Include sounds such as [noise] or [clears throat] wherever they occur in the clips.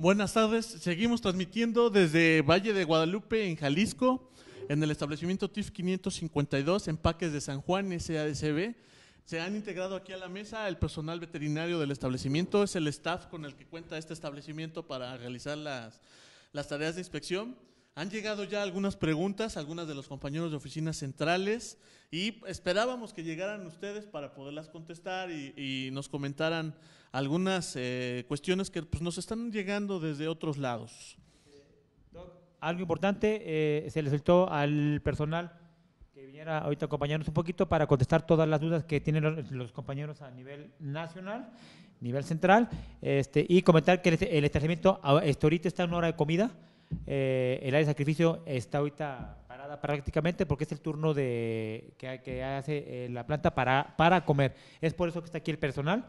Buenas tardes, seguimos transmitiendo desde Valle de Guadalupe, en Jalisco, en el establecimiento TIF 552, en Paques de San Juan, SADCB. Se han integrado aquí a la mesa el personal veterinario del establecimiento, es el staff con el que cuenta este establecimiento para realizar las, las tareas de inspección. Han llegado ya algunas preguntas, algunas de los compañeros de oficinas centrales, y esperábamos que llegaran ustedes para poderlas contestar y, y nos comentaran algunas eh, cuestiones que pues, nos están llegando desde otros lados. Algo importante, eh, se le soltó al personal que viniera ahorita a acompañarnos un poquito para contestar todas las dudas que tienen los, compañeros a nivel nacional, nivel central, este, y comentar que el, establecimiento ah, este, ahorita está en hora de comida, eh, el área de sacrificio está ahorita parada prácticamente porque es el turno de, que, hace la planta para, para comer. Es por eso que está aquí el personal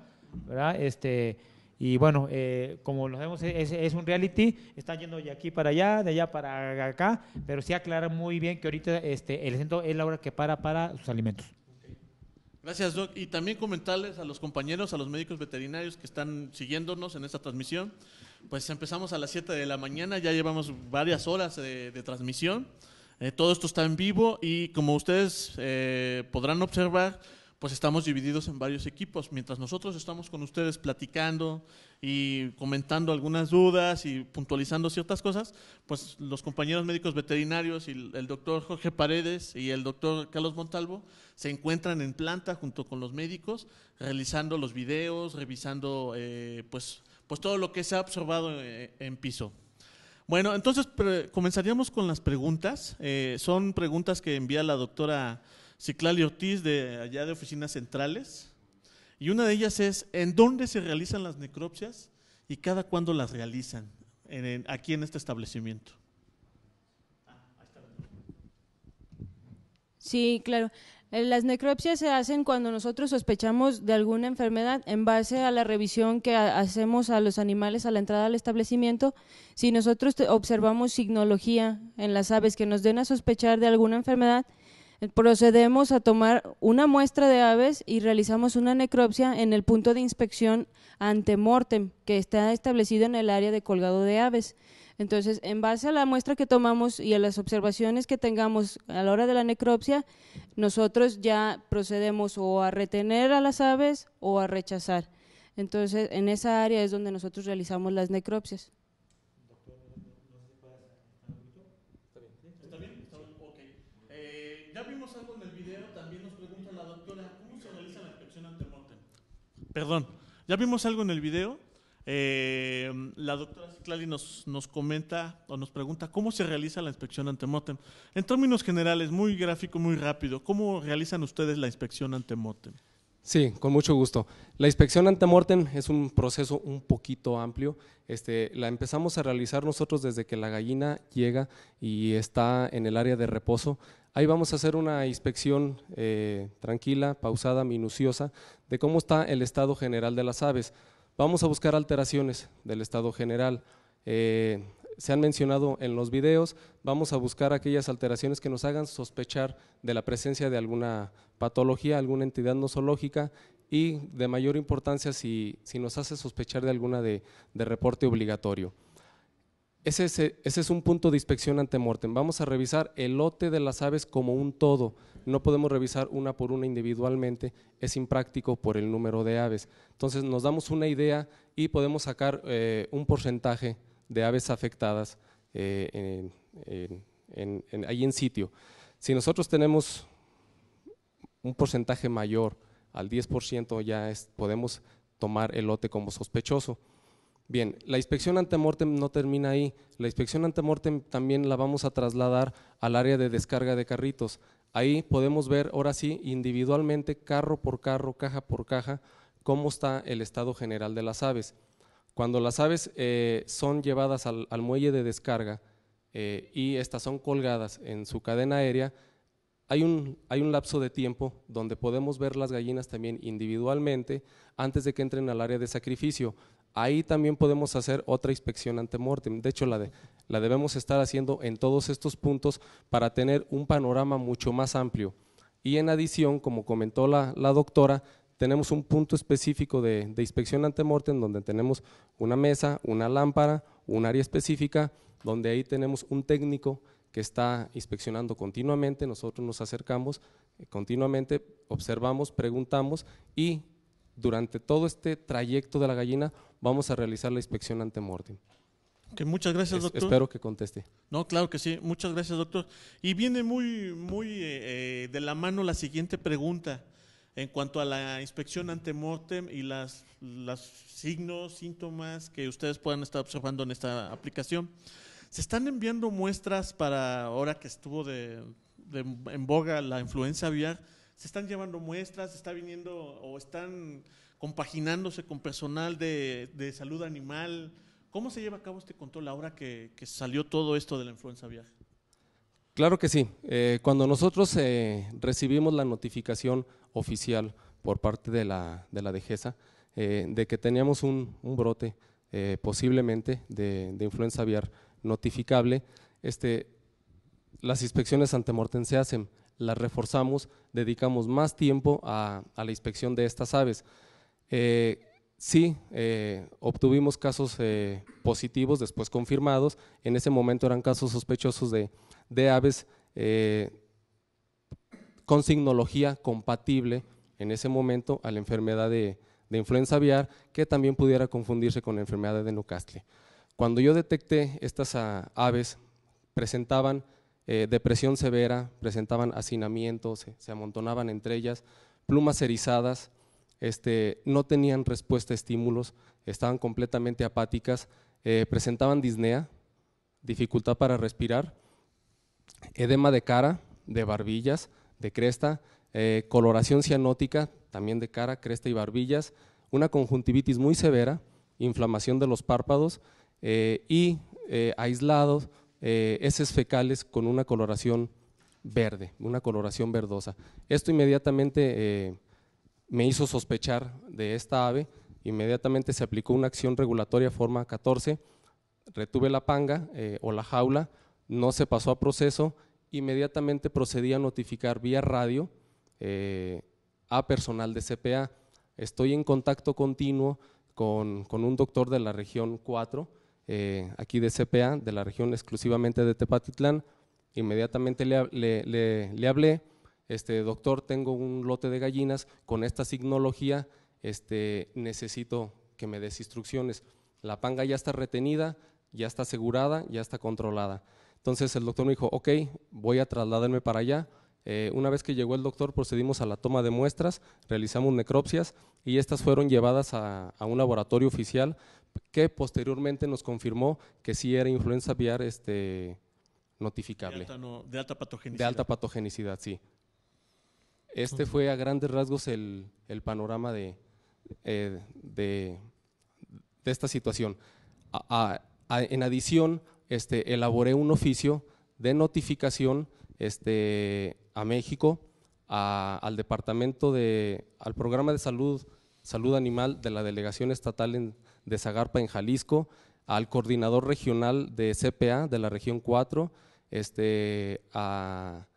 este, y bueno, eh, como lo vemos, es, un reality, están yendo de aquí para allá, de allá para acá, pero sí aclara muy bien que ahorita este, el centro es la hora que para para sus alimentos. Gracias, Doc. Y también comentarles a los compañeros, a los médicos veterinarios que están siguiéndonos en esta transmisión. Pues empezamos a las 7 de la mañana, ya llevamos varias horas de, transmisión. Eh, todo esto está en vivo y como ustedes eh, podrán observar, pues estamos divididos en varios equipos. Mientras nosotros estamos con ustedes platicando y comentando algunas dudas y puntualizando ciertas cosas, pues los compañeros médicos veterinarios y el doctor Jorge Paredes y el doctor Carlos Montalvo se encuentran en planta junto con los médicos, realizando los videos, revisando eh, pues, pues todo lo que se ha observado eh, en, piso. Bueno, entonces comenzaríamos con las preguntas. Eh, son preguntas que envía la doctora Ciclali Ortiz, de allá de oficinas centrales. Y una de ellas es en dónde se realizan las necropsias y cada cuándo las realizan, aquí en este establecimiento. Sí, claro. Eh, las necropsias se hacen cuando nosotros sospechamos de alguna enfermedad en base a la revisión que hacemos a los animales a la entrada al establecimiento. Si nosotros observamos signología en las aves que nos den a sospechar de alguna enfermedad, Procedemos a tomar una muestra de aves y realizamos una necropsia en el punto de inspección ante mortem que está establecido en el área de colgado de aves. Entonces, en base a la muestra que tomamos y a las observaciones que tengamos a la hora de la necropsia, nosotros ya procedemos o a retener a las aves o a rechazar. Entonces, en esa área es donde nosotros realizamos las necropsias. Perdón, ya vimos algo en el video. Eh, la doctora Ciclali nos, nos comenta o nos pregunta cómo se realiza la inspección ante MOTEM. En términos generales, muy gráfico, muy rápido, ¿cómo realizan ustedes la inspección ante MOTEM? Sí, con mucho gusto. La inspección antemortem es un proceso un poquito amplio. Este, la empezamos a realizar nosotros desde que la gallina llega y está en el área de reposo. Ahí vamos a hacer una inspección eh, tranquila, pausada, minuciosa, de cómo está el estado general de las aves. Vamos a buscar alteraciones del estado general. Eh, se han mencionado en los videos, vamos a buscar aquellas alteraciones que nos hagan sospechar de la presencia de alguna patología, alguna entidad nosológica y de mayor importancia si, nos hace sospechar de alguna de, reporte obligatorio. Ese, es un punto de inspección ante mortem. Vamos a revisar el lote de las aves como un todo. No podemos revisar una por una individualmente, es impráctico por el número de aves. Entonces nos damos una idea y podemos sacar eh, un porcentaje de aves afectadas eh, ahí en sitio. Si nosotros tenemos un porcentaje mayor al 10%, ya podemos tomar el lote como sospechoso. Bien, la inspección antemortem no termina ahí. La inspección antemortem también la vamos a trasladar al área de descarga de carritos. Ahí podemos ver, ahora sí, individualmente, carro por carro, caja por caja, cómo está el estado general de las aves. Cuando las aves eh, son llevadas al, muelle de descarga eh, y estas son colgadas en su cadena aérea, hay un, lapso de tiempo donde podemos ver las gallinas también individualmente antes de que entren al área de sacrificio. Ahí también podemos hacer otra inspección ante mortem. De hecho, la, debemos estar haciendo en todos estos puntos para tener un panorama mucho más amplio. Y en adición, como comentó la doctora, tenemos un punto específico de, inspección inspección antemortem donde tenemos una mesa, una lámpara, un área específica, donde ahí tenemos un técnico que está inspeccionando continuamente, nosotros nos acercamos eh, continuamente, observamos, preguntamos y durante todo este trayecto de la gallina vamos a realizar la inspección ante Que muchas gracias, doctor. espero que conteste. No, claro que sí. Muchas gracias, doctor. Y viene muy, muy eh, eh, de la mano la siguiente pregunta. En cuanto a la inspección ante mortem y las, signos, síntomas que ustedes puedan estar observando en esta aplicación, se están enviando muestras para ahora que estuvo de, en boga la influenza aviar, se están llevando muestras, está viniendo o están compaginándose con personal de, salud animal. ¿Cómo se lleva a cabo este control ahora que, que salió todo esto de la influenza aviar? Claro que sí. Eh, cuando nosotros eh, recibimos la notificación oficial por parte de la, de la DGESA eh, de que teníamos un, brote posiblemente de, influenza aviar notificable, este, las inspecciones antemortem se hacen, las reforzamos, dedicamos más tiempo a, a la inspección de estas aves. sí, obtuvimos casos positivos, después confirmados, en ese momento eran casos sospechosos de de aves eh, con signología compatible en ese momento a la enfermedad de, influenza aviar, que también pudiera confundirse con la enfermedad de Newcastle. Cuando yo detecté estas ah, aves, presentaban eh, depresión severa, presentaban hacinamiento, se, amontonaban entre ellas, plumas erizadas, este, no tenían respuesta a estímulos, estaban completamente apáticas, eh, presentaban disnea, dificultad para respirar, edema de cara, de barbillas, de cresta, eh, coloración cianótica, también de cara, cresta y barbillas, una conjuntivitis muy severa, inflamación de los párpados eh, y eh, aislados heces fecales con una coloración verde, una coloración verdosa. Esto inmediatamente me hizo sospechar de esta ave, inmediatamente se aplicó una acción regulatoria forma 14, retuve la panga o la jaula, no se pasó a proceso, inmediatamente procedí a notificar vía radio eh, a personal de CPA. Estoy en contacto continuo con, un doctor de la región 4, eh, aquí de CPA, de la región exclusivamente de Tepatitlán. Inmediatamente le, hablé, este, doctor, tengo un lote de gallinas con esta signología, este, necesito que me des instrucciones. La panga ya está retenida, ya está asegurada, ya está controlada. Entonces el doctor me dijo, ok, voy a trasladarme para allá. Eh, una vez que llegó el doctor, procedimos a la toma de muestras, realizamos necropsias y estas fueron llevadas a, un laboratorio oficial que posteriormente nos confirmó que sí era influenza aviar este, notificable. De alta, patogenicidad. De alta patogenicidad, sí. Este fue a grandes rasgos el, el panorama de, eh, de, esta situación. en adición este, elaboré un oficio de notificación este, a México, al departamento de, al programa de salud, animal de la delegación estatal de Zagarpa en Jalisco, al coordinador regional de CPA de la región 4, este, a,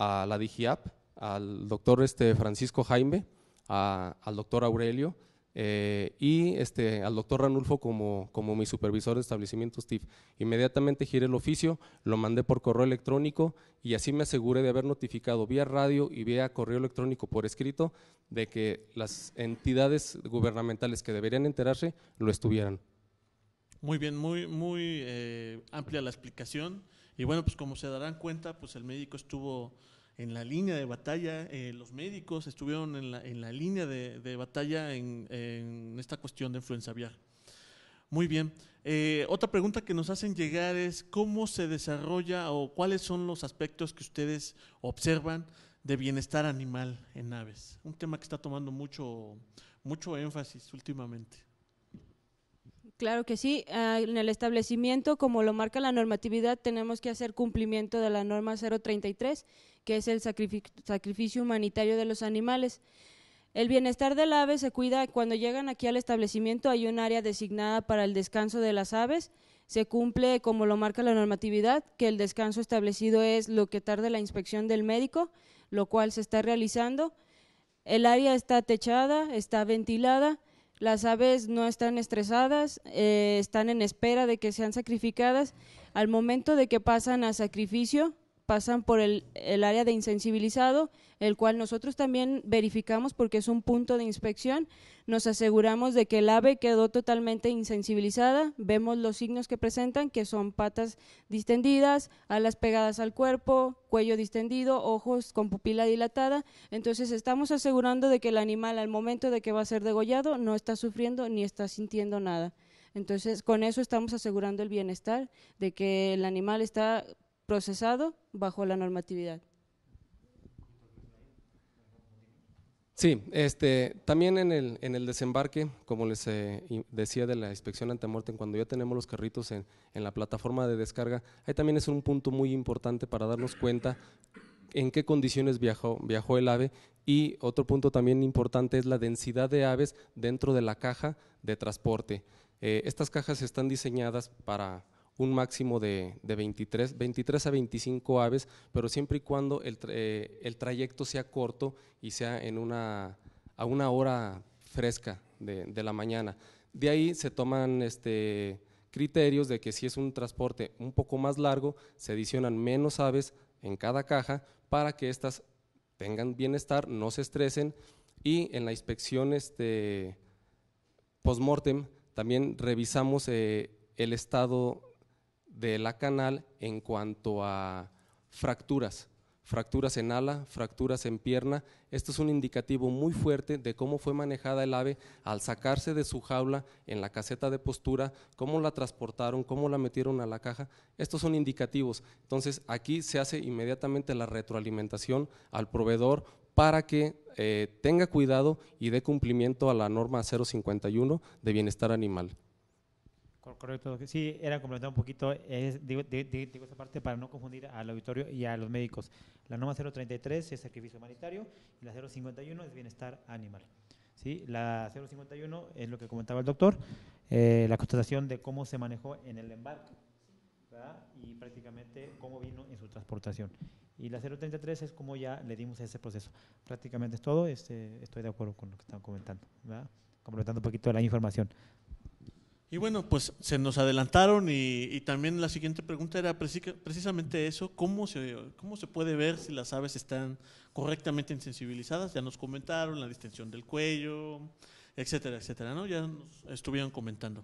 la DIGIAP, al doctor Francisco Jaime, al doctor Aurelio, eh, y este, al doctor Ranulfo como, mi supervisor de establecimiento TIF. Inmediatamente giré el oficio, lo mandé por correo electrónico y así me aseguré de haber notificado vía radio y vía correo electrónico por escrito de que las entidades gubernamentales que deberían enterarse lo estuvieran. Muy bien, muy, muy eh, amplia la explicación. Y bueno, pues como se darán cuenta, pues el médico estuvo en la línea de batalla, eh, los médicos estuvieron en la, en la línea de, batalla en, esta cuestión de influenza aviar. Muy bien. Eh, otra pregunta que nos hacen llegar es cómo se desarrolla o cuáles son los aspectos que ustedes observan de bienestar animal en aves. Un tema que está tomando mucho, mucho énfasis últimamente. Claro que sí. Ah, en el establecimiento, como lo marca la normatividad, tenemos que hacer cumplimiento de la norma 033 que es el sacrificio humanitario de los animales. El bienestar del ave se cuida cuando llegan aquí al establecimiento, hay un área designada para el descanso de las aves. Se cumple, como lo marca la normatividad, que el descanso establecido es lo que tarde la inspección del médico, lo cual se está realizando. El área está techada, está ventilada, las aves no están estresadas, eh, están en espera de que sean sacrificadas. Al momento de que pasan a sacrificio, pasan por el, área de insensibilizado, el cual nosotros también verificamos porque es un punto de inspección. Nos aseguramos de que el ave quedó totalmente insensibilizada, vemos los signos que presentan, que son patas distendidas, alas pegadas al cuerpo, cuello distendido, ojos con pupila dilatada. Entonces estamos asegurando de que el animal al momento de que va a ser degollado no está sufriendo ni está sintiendo nada. Entonces, con eso estamos asegurando el bienestar de que el animal está procesado bajo la normatividad. Sí, este, también en el, en el desembarque, como les eh, decía de la inspección ante muerte, cuando ya tenemos los carritos en, la plataforma de descarga, ahí también es un punto muy importante para darnos cuenta en qué condiciones viajó, viajó el ave y otro punto también importante es la densidad de aves dentro de la caja de transporte. Eh, estas cajas están diseñadas para, un máximo de, 23, 23, a 25 aves, pero siempre y cuando eh, el, trayecto sea corto y sea en una, a una hora fresca de, de, la mañana. De ahí se toman este, criterios de que si es un transporte un poco más largo, se adicionan menos aves en cada caja para que éstas tengan bienestar, no se estresen y en la inspección este, post-mortem también revisamos eh, el estado de la canal en cuanto a fracturas, fracturas en ala, fracturas en pierna. Esto es un indicativo muy fuerte de cómo fue manejada el ave al sacarse de su jaula en la caseta de postura, cómo la transportaron, cómo la metieron a la caja. Estos son indicativos. Entonces aquí se hace inmediatamente la retroalimentación al proveedor para que eh, tenga cuidado y dé cumplimiento a la norma 051 de bienestar animal. Correcto. Sí, era complementar un poquito, es, digo, digo, esta parte para no confundir al auditorio y a los médicos. La norma 033 es sacrificio humanitario y la 051 es bienestar animal. ¿sí? La 051 es lo que comentaba el doctor, eh, la constatación de cómo se manejó en el embarque y prácticamente cómo vino en su transportación. Y la 033 es cómo ya le dimos ese proceso. Prácticamente es todo, este, estoy de acuerdo con lo que están comentando, ¿verdad? complementando un poquito la información. Y bueno, pues se nos adelantaron y, también la siguiente pregunta era precisamente eso, ¿cómo se, ¿cómo se puede ver si las aves están correctamente insensibilizadas? Ya nos comentaron la distensión del cuello, etcétera, etcétera, ¿no? Ya nos estuvieron comentando.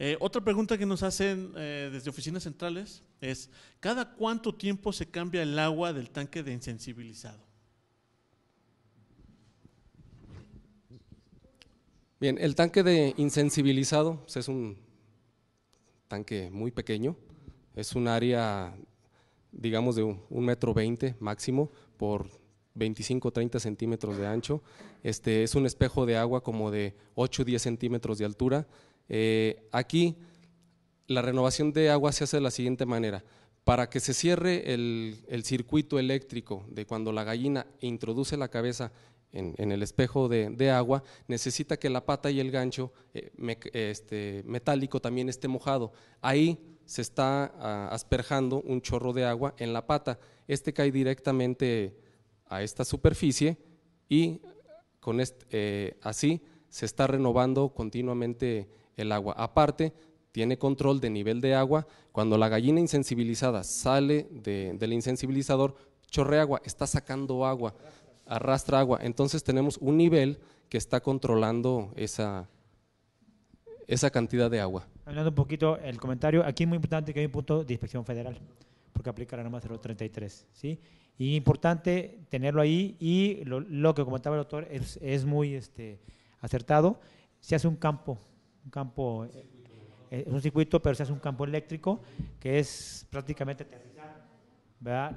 Eh, otra pregunta que nos hacen eh, desde oficinas centrales es, ¿cada cuánto tiempo se cambia el agua del tanque de insensibilizado? Bien, el tanque de insensibilizado pues, es un tanque muy pequeño, es un área, digamos, de un, metro veinte máximo por 25 30 centímetros de ancho. Este es un espejo de agua como de 8 10 centímetros de altura. Eh, aquí la renovación de agua se hace de la siguiente manera. Para que se cierre el, el circuito eléctrico de cuando la gallina introduce la cabeza en, el espejo de, agua, necesita que la pata y el gancho eh, este, metálico también esté mojado. Ahí se está ah, asperjando un chorro de agua en la pata. Este cae directamente a esta superficie y eh, así se está renovando continuamente el agua. Aparte, tiene control de nivel de agua. Cuando la gallina insensibilizada sale del insensibilizador, chorre agua, está sacando agua arrastra agua. Entonces tenemos un nivel que está controlando esa, esa cantidad de agua. Hablando un poquito el comentario, aquí es muy importante que hay un punto de inspección federal, porque aplica la norma 033, ¿sí? Y importante tenerlo ahí y lo, que comentaba el doctor es, es, muy este, acertado. Se hace un campo, un campo, eh, es un circuito, pero se hace un campo eléctrico que es prácticamente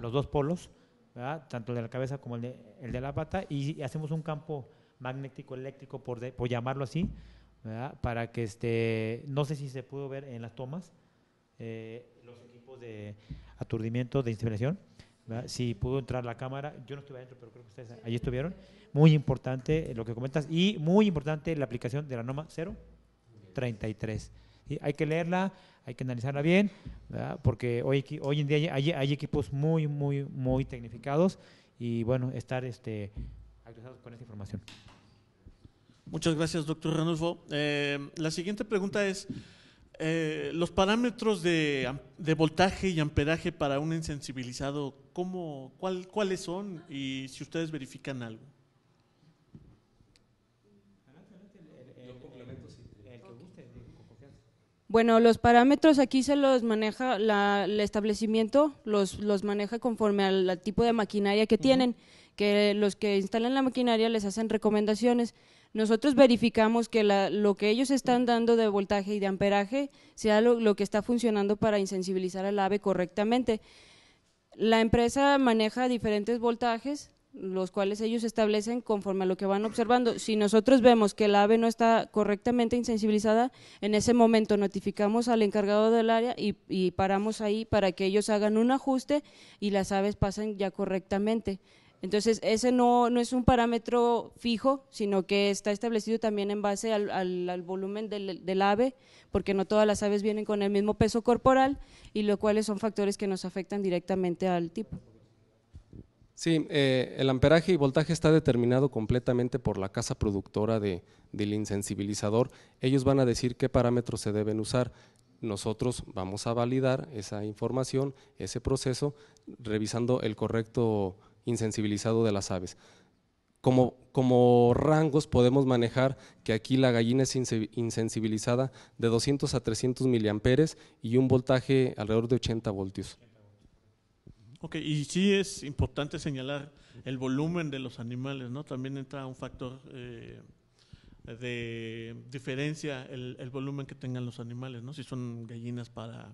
los dos polos tanto el de la cabeza como el de, el de, la pata, y hacemos un campo magnético eléctrico, por, por llamarlo así, para que este, no sé si se pudo ver en las tomas, eh, los equipos de aturdimiento, de inspiración, si pudo entrar la cámara, yo no estuve adentro, pero creo que ustedes allí estuvieron, muy importante lo que comentas, y muy importante la aplicación de la norma 033. y Hay que leerla, hay que analizarla bien, porque hoy, hoy en día hay, equipos muy, muy, muy tecnificados y bueno, estar este, actualizados con esta información. Muchas gracias, doctor Ranulfo. Eh, la siguiente pregunta es, eh, los parámetros de, de, voltaje y amperaje para un insensibilizado, ¿cómo, cuál, ¿cuáles son y si ustedes verifican algo? Bueno, los parámetros aquí se los maneja la, el establecimiento, los, los maneja conforme al, tipo de maquinaria que tienen, que los que instalan la maquinaria les hacen recomendaciones. Nosotros verificamos que lo que ellos están dando de voltaje y de amperaje sea lo, lo que está funcionando para insensibilizar al ave correctamente. La empresa maneja diferentes voltajes, los cuales ellos establecen conforme a lo que van observando. Si nosotros vemos que el ave no está correctamente insensibilizada, en ese momento notificamos al encargado del área y, paramos ahí para que ellos hagan un ajuste y las aves pasen ya correctamente. Entonces, ese no, es un parámetro fijo, sino que está establecido también en base al, volumen del, del, ave, porque no todas las aves vienen con el mismo peso corporal, y lo cuales son factores que nos afectan directamente al tipo. Sí, eh, el amperaje y voltaje está determinado completamente por la casa productora de, del insensibilizador. Ellos van a decir qué parámetros se deben usar. Nosotros vamos a validar esa información, ese proceso, revisando el correcto insensibilizado de las aves. Como, como, rangos podemos manejar que aquí la gallina es insensibilizada de 200 a 300 miliamperes y un voltaje alrededor de 80 voltios. Ok, y sí es importante señalar el volumen de los animales, ¿no? También entra un factor eh, de diferencia el, volumen que tengan los animales, ¿no? Si son gallinas para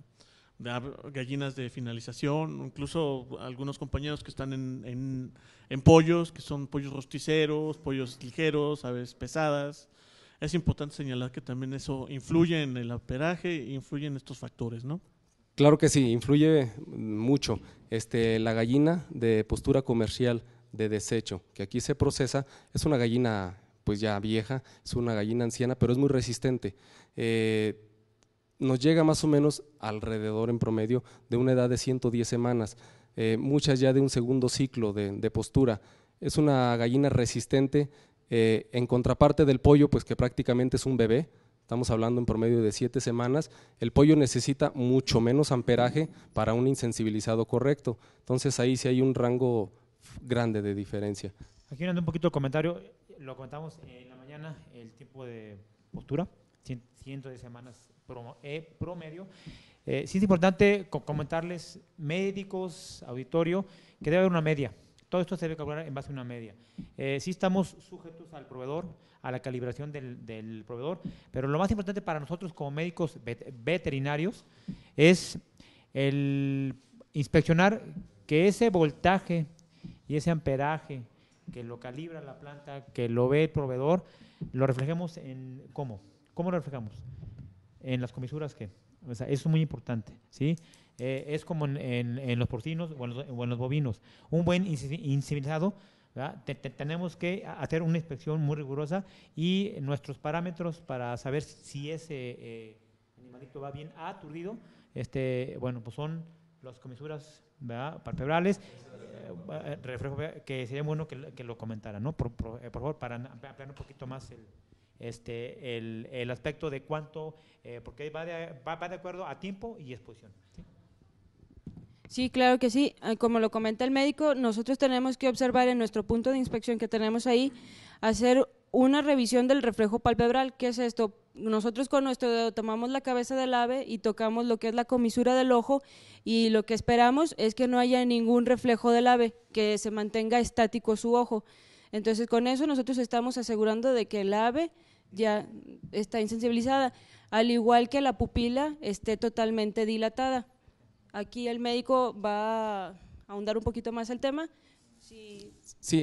de, gallinas de finalización, incluso algunos compañeros que están en, en, pollos, que son pollos rosticeros, pollos ligeros, aves pesadas. Es importante señalar que también eso influye en el aperaje, influye en estos factores, ¿no? Claro que sí, influye mucho. Este, la gallina de postura comercial de desecho que aquí se procesa es una gallina pues ya vieja, es una gallina anciana, pero es muy resistente. Eh, nos llega más o menos alrededor en promedio de una edad de 110 semanas, eh, muchas ya de un segundo ciclo de, postura. Es una gallina resistente eh, en contraparte del pollo, pues que prácticamente es un bebé, estamos hablando en promedio de siete semanas, el pollo necesita mucho menos amperaje para un insensibilizado correcto. Entonces ahí sí hay un rango grande de diferencia. Aquí un poquito de comentario, lo comentamos en la mañana, el tiempo de postura, de semanas eh, promedio. Eh, sí es importante comentarles, médicos, auditorio, que debe haber una media todo esto se debe calcular en base a una media. Eh, sí estamos sujetos al proveedor, a la calibración del, proveedor, pero lo más importante para nosotros como médicos veterinarios es el inspeccionar que ese voltaje y ese amperaje que lo calibra la planta, que lo ve el proveedor, lo reflejemos en cómo. ¿Cómo lo reflejamos? En las comisuras que. eso es muy importante. ¿sí? Eh, es como en, los porcinos o en los, bovinos. Un buen incivilizado tenemos que hacer una inspección muy rigurosa y nuestros parámetros para saber si ese eh, animalito va bien aturdido, este, bueno, pues son las comisuras parpebrales. Eh, reflejo, que sería bueno que, lo comentara, ¿no? Por, favor, para ampliar un poquito más el, este, el, el aspecto de cuánto, porque va de, va, de acuerdo a tiempo y exposición. Sí, claro que sí. Ah, como lo comenta el médico, nosotros tenemos que observar en nuestro punto de inspección que tenemos ahí, hacer una revisión del reflejo palpebral. que es esto? Nosotros con nuestro dedo tomamos la cabeza del ave y tocamos lo que es la comisura del ojo y lo que esperamos es que no haya ningún reflejo del ave, que se mantenga estático su ojo. Entonces, con eso nosotros estamos asegurando de que el ave ya está insensibilizada, al igual que la pupila esté totalmente dilatada. Aquí el médico va a ahondar un poquito más el tema. Sí,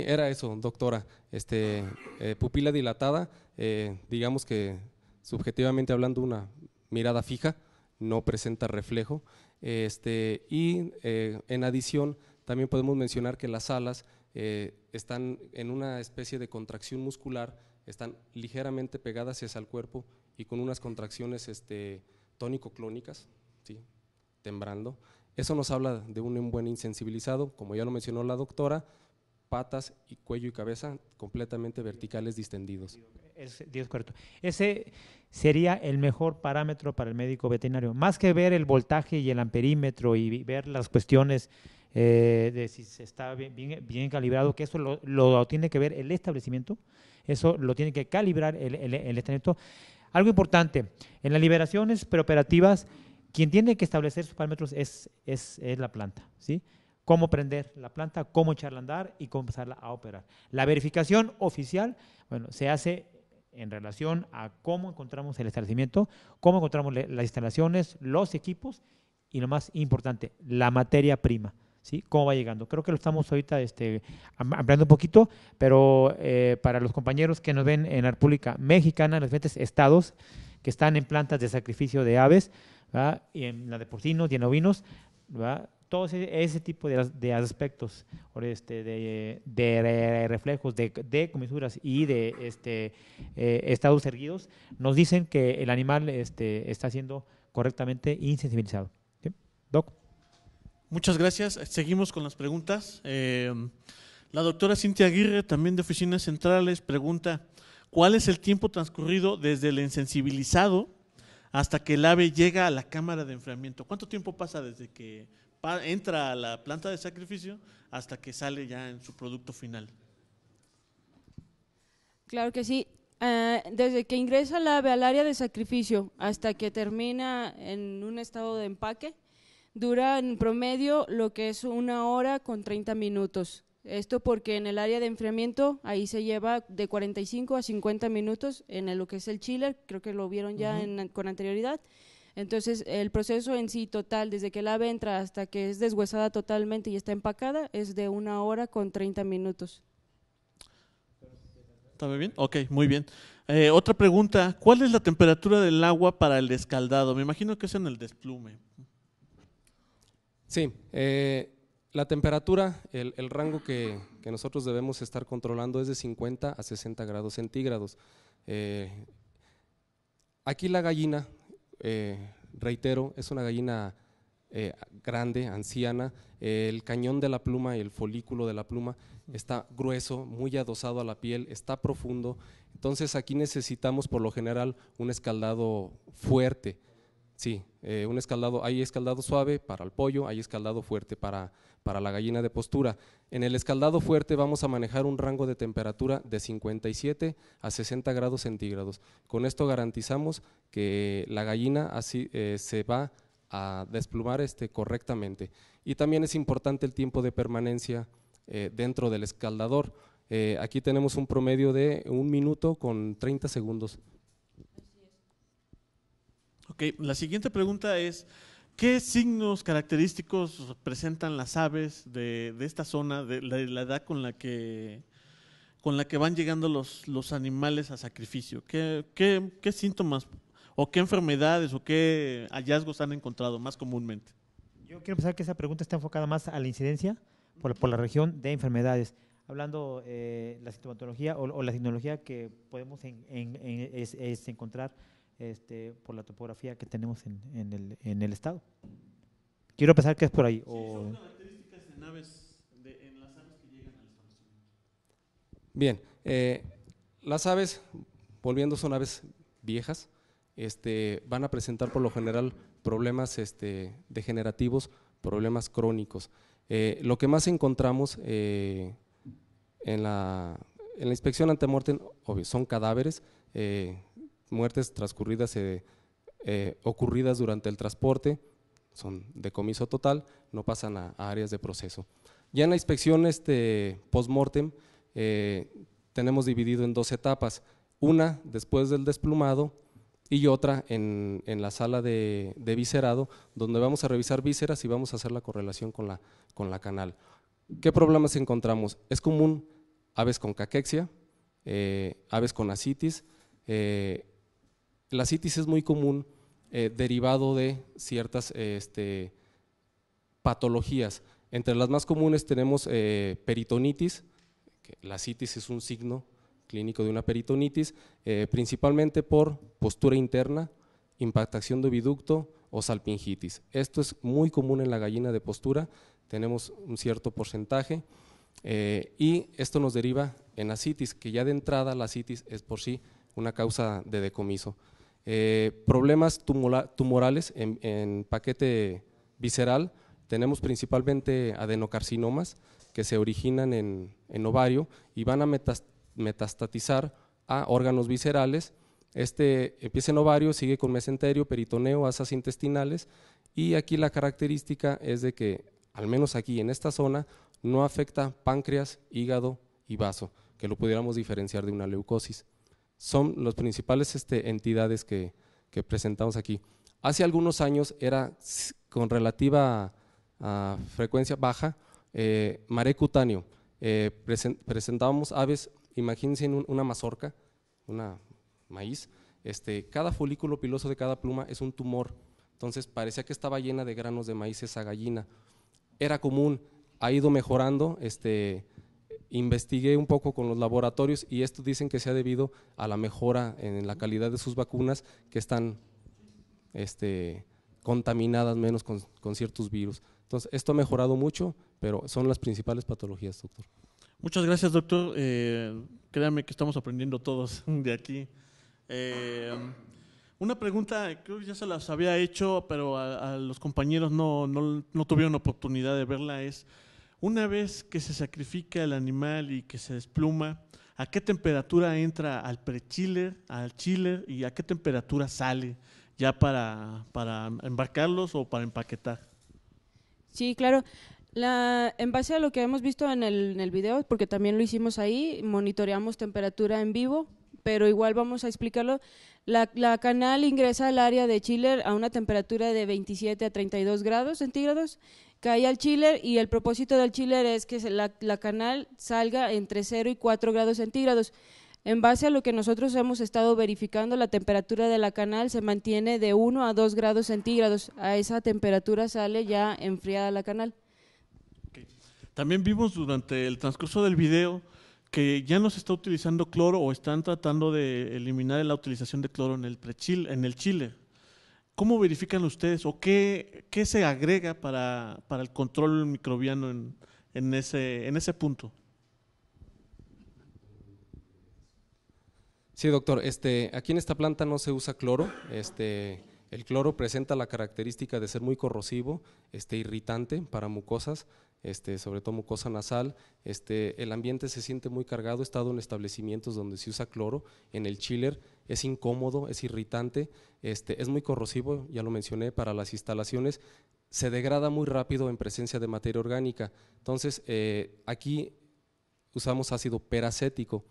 era eso, doctora. Este, eh, pupila dilatada, eh, digamos que subjetivamente hablando una mirada fija, no presenta reflejo. Este, y eh, en adición, también podemos mencionar que las alas están en una especie de contracción muscular, están ligeramente pegadas hacia el cuerpo y con unas contracciones este, tónico-clónicas, ¿sí? tembrando, Eso nos habla de un buen insensibilizado, como ya lo mencionó la doctora, patas y cuello y cabeza completamente verticales distendidos. Ese sería el mejor parámetro para el médico veterinario. Más que ver el voltaje y el amperímetro y ver las cuestiones eh, de si se está bien, calibrado, que eso lo, tiene que ver el establecimiento, eso lo tiene que calibrar el, el establecimiento. Algo importante, en las liberaciones preoperativas, quien tiene que establecer sus parámetros es, es, la planta, ¿sí? Cómo prender la planta, cómo echarla a andar y cómo empezarla a operar. La verificación oficial, bueno, se hace en relación a cómo encontramos el establecimiento, cómo encontramos las instalaciones, los equipos y lo más importante, la materia prima. ¿Sí? ¿Cómo va llegando? Creo que lo estamos ahorita este, ampliando un poquito, pero eh, para los compañeros que nos ven en la República Mexicana, en los diferentes estados, que están en plantas de sacrificio de aves, y en la de porcinos y en ovinos, todo ese, tipo de, aspectos, este, de, reflejos, de, comisuras y de este, eh, estados erguidos, nos dicen que el animal este, está siendo correctamente insensibilizado. Doc. Muchas gracias. Seguimos con las preguntas. Eh, la doctora Cintia Aguirre, también de Oficinas Centrales, pregunta, cuál es el tiempo transcurrido desde el insensibilizado hasta que el ave llega a la cámara de enfriamiento. ¿Cuánto tiempo pasa desde que entra a la planta de sacrificio hasta que sale ya en su producto final? Claro que sí. Ah, desde que ingresa el ave al área de sacrificio hasta que termina en un estado de empaque, dura en promedio lo que es una hora con 30 minutos. Esto porque en el área de enfriamiento ahí se lleva de 45 a 50 minutos en lo que es el chiller, creo que lo vieron ya con anterioridad. Entonces, el proceso en sí total, desde que el ave entra hasta que es deshuesada totalmente y está empacada, es de una hora con 30 minutos. ¿Está bien? Ok, muy bien. Eh, otra pregunta, ¿cuál es la temperatura del agua para el descaldado? Me imagino que es en el desplume. Sí, eh, la temperatura, el, rango que, nosotros debemos estar controlando es de 50 a 60 grados centígrados. Eh, aquí la gallina, eh, reitero, es una gallina eh, grande, anciana. el cañón de la pluma y el folículo de la pluma está grueso, muy adosado a la piel, está profundo. Entonces aquí necesitamos por lo general un escaldado fuerte. Sí, un escaldado, hay escaldado suave para el pollo, hay escaldado fuerte para, para la gallina de postura. En el escaldado fuerte vamos a manejar un rango de temperatura de 57 a 60 grados centígrados. Con esto garantizamos que la gallina eh, se va a desplumar este, correctamente. Y también es importante el tiempo de permanencia eh, dentro del escaldador. Eh, aquí tenemos un promedio de un minuto con 30 segundos. Ok, la siguiente pregunta es, ¿Qué signos característicos presentan las aves de, esta zona, de la, edad con la que, van llegando los, animales a sacrificio? ¿Qué, síntomas o qué enfermedades o qué hallazgos han encontrado más comúnmente? Yo quiero pensar que esa pregunta está enfocada más a la incidencia por, la región de enfermedades. Hablando eh, la sintomatología o, la tecnología que podemos encontrar este, por la topografía que tenemos en, el, estado. Quiero pensar que es por ahí. son características en las aves que llegan Bien, eh, las aves, volviendo, son aves viejas, este, van a presentar por lo general problemas este, degenerativos, problemas crónicos. Eh, lo que más encontramos eh, en, la, inspección ante muerte, son cadáveres, muertes transcurridas, eh, eh, ocurridas durante el transporte, son de comiso total, no pasan a, áreas de proceso. Ya en la inspección este, post-mortem eh, tenemos dividido en dos etapas, una después del desplumado y otra en, la sala de, viscerado, donde vamos a revisar vísceras y vamos a hacer la correlación con la, con la canal. ¿Qué problemas encontramos? Es común aves con caquexia, aves con asitis, eh, la citis es muy común eh, derivado de ciertas este, patologías. Entre las más comunes tenemos eh, peritonitis, la citis es un signo clínico de una peritonitis, eh, principalmente por postura interna, impactación de viducto o salpingitis. Esto es muy común en la gallina de postura, tenemos un cierto porcentaje. y esto nos deriva en la citis, que ya de entrada la citis es por sí una causa de decomiso. Eh, problemas tumorales en, paquete visceral, tenemos principalmente adenocarcinomas que se originan en, ovario y van a metastatizar a órganos viscerales. Este empieza en ovario, sigue con mesenterio, peritoneo, asas intestinales y aquí la característica es de que, al menos aquí en esta zona, no afecta páncreas, hígado y vaso, que lo pudiéramos diferenciar de una leucosis son las principales este, entidades que, presentamos aquí. Hace algunos años era con relativa ah, frecuencia baja eh, maré cutáneo. Eh, presentábamos aves, imagínense en una mazorca, una maíz, este, cada folículo piloso de cada pluma es un tumor, entonces parecía que estaba llena de granos de maíz esa gallina. Era común, ha ido mejorando, este, investigué un poco con los laboratorios y esto dicen que se ha debido a la mejora en la calidad de sus vacunas que están este, contaminadas menos con, ciertos virus. Entonces, esto ha mejorado mucho, pero son las principales patologías, doctor. Muchas gracias, doctor. Eh, créanme que estamos aprendiendo todos [laughs] de aquí. Eh, una pregunta, creo que ya se las había hecho, pero a, los compañeros no, no, no, tuvieron oportunidad de verla, es una vez que se sacrifica el animal y que se despluma, ¿a qué temperatura entra al pre al chiller y a qué temperatura sale ya para, para embarcarlos o para empaquetar? Sí, claro. en base a lo que hemos visto en el, video, porque también lo hicimos ahí, monitoreamos temperatura en vivo, pero igual vamos a explicarlo. La, la canal ingresa al área de chiller a una temperatura de 27 a 32 grados centígrados cae al chiller y el propósito del chiller es que la, canal salga entre 0 y 4 grados centígrados. En base a lo que nosotros hemos estado verificando, la temperatura de la canal se mantiene de 1 a 2 grados centígrados. A esa temperatura sale ya enfriada la canal. También vimos durante el transcurso del video que ya no se está utilizando cloro o están tratando de eliminar la utilización de cloro en el, pre en el chile. ¿Cómo verifican ustedes o qué, qué se agrega para, el control microbiano en, ese, punto? Sí, doctor. Este, aquí en esta planta no se usa cloro. Este, el cloro presenta la característica de ser muy corrosivo, este, irritante para mucosas, este, sobre todo mucosa nasal. Este, el ambiente se siente muy cargado. He estado en establecimientos donde se usa cloro. En el chiller es incómodo, es irritante, este, es muy corrosivo, ya lo mencioné, para las instalaciones, se degrada muy rápido en presencia de materia orgánica. Entonces, eh, aquí usamos ácido peracético.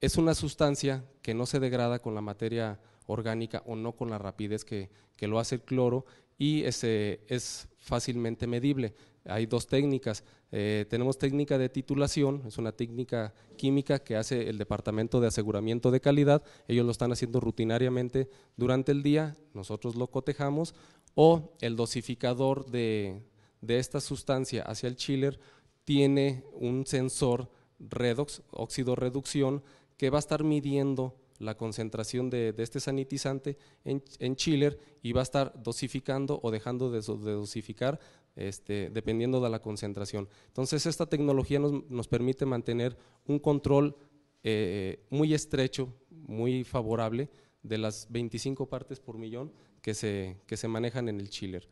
Es una sustancia que no se degrada con la materia orgánica o no con la rapidez que, lo hace el cloro y este, es fácilmente medible. Hay dos técnicas. Eh, tenemos técnica de titulación, es una técnica química que hace el Departamento de Aseguramiento de Calidad. Ellos lo están haciendo rutinariamente durante el día, nosotros lo cotejamos. O el dosificador de, esta sustancia hacia el chiller tiene un sensor redox, óxido reducción, que va a estar midiendo la concentración de, este sanitizante en, en, chiller y va a estar dosificando o dejando de dosificar este, dependiendo de la concentración. Entonces, esta tecnología nos, nos permite mantener un control eh, muy estrecho, muy favorable, de las 25 partes por millón que se, que se manejan en el chiller.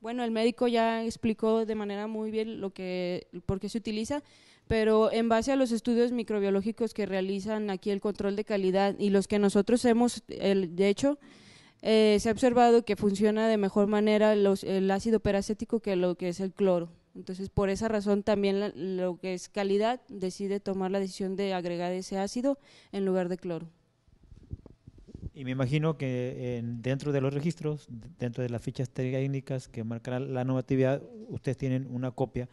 Bueno, el médico ya explicó de manera muy bien lo que, por qué se utiliza, pero en base a los estudios microbiológicos que realizan aquí el control de calidad y los que nosotros hemos el, de hecho, eh, se ha observado que funciona de mejor manera el ácido peracético que lo que es el cloro. Entonces, por esa razón también lo que es calidad decide tomar la decisión de agregar ese ácido en lugar de cloro. Y me imagino que dentro de los registros, dentro de las fichas técnicas que marcarán la normatividad, ustedes tienen una copia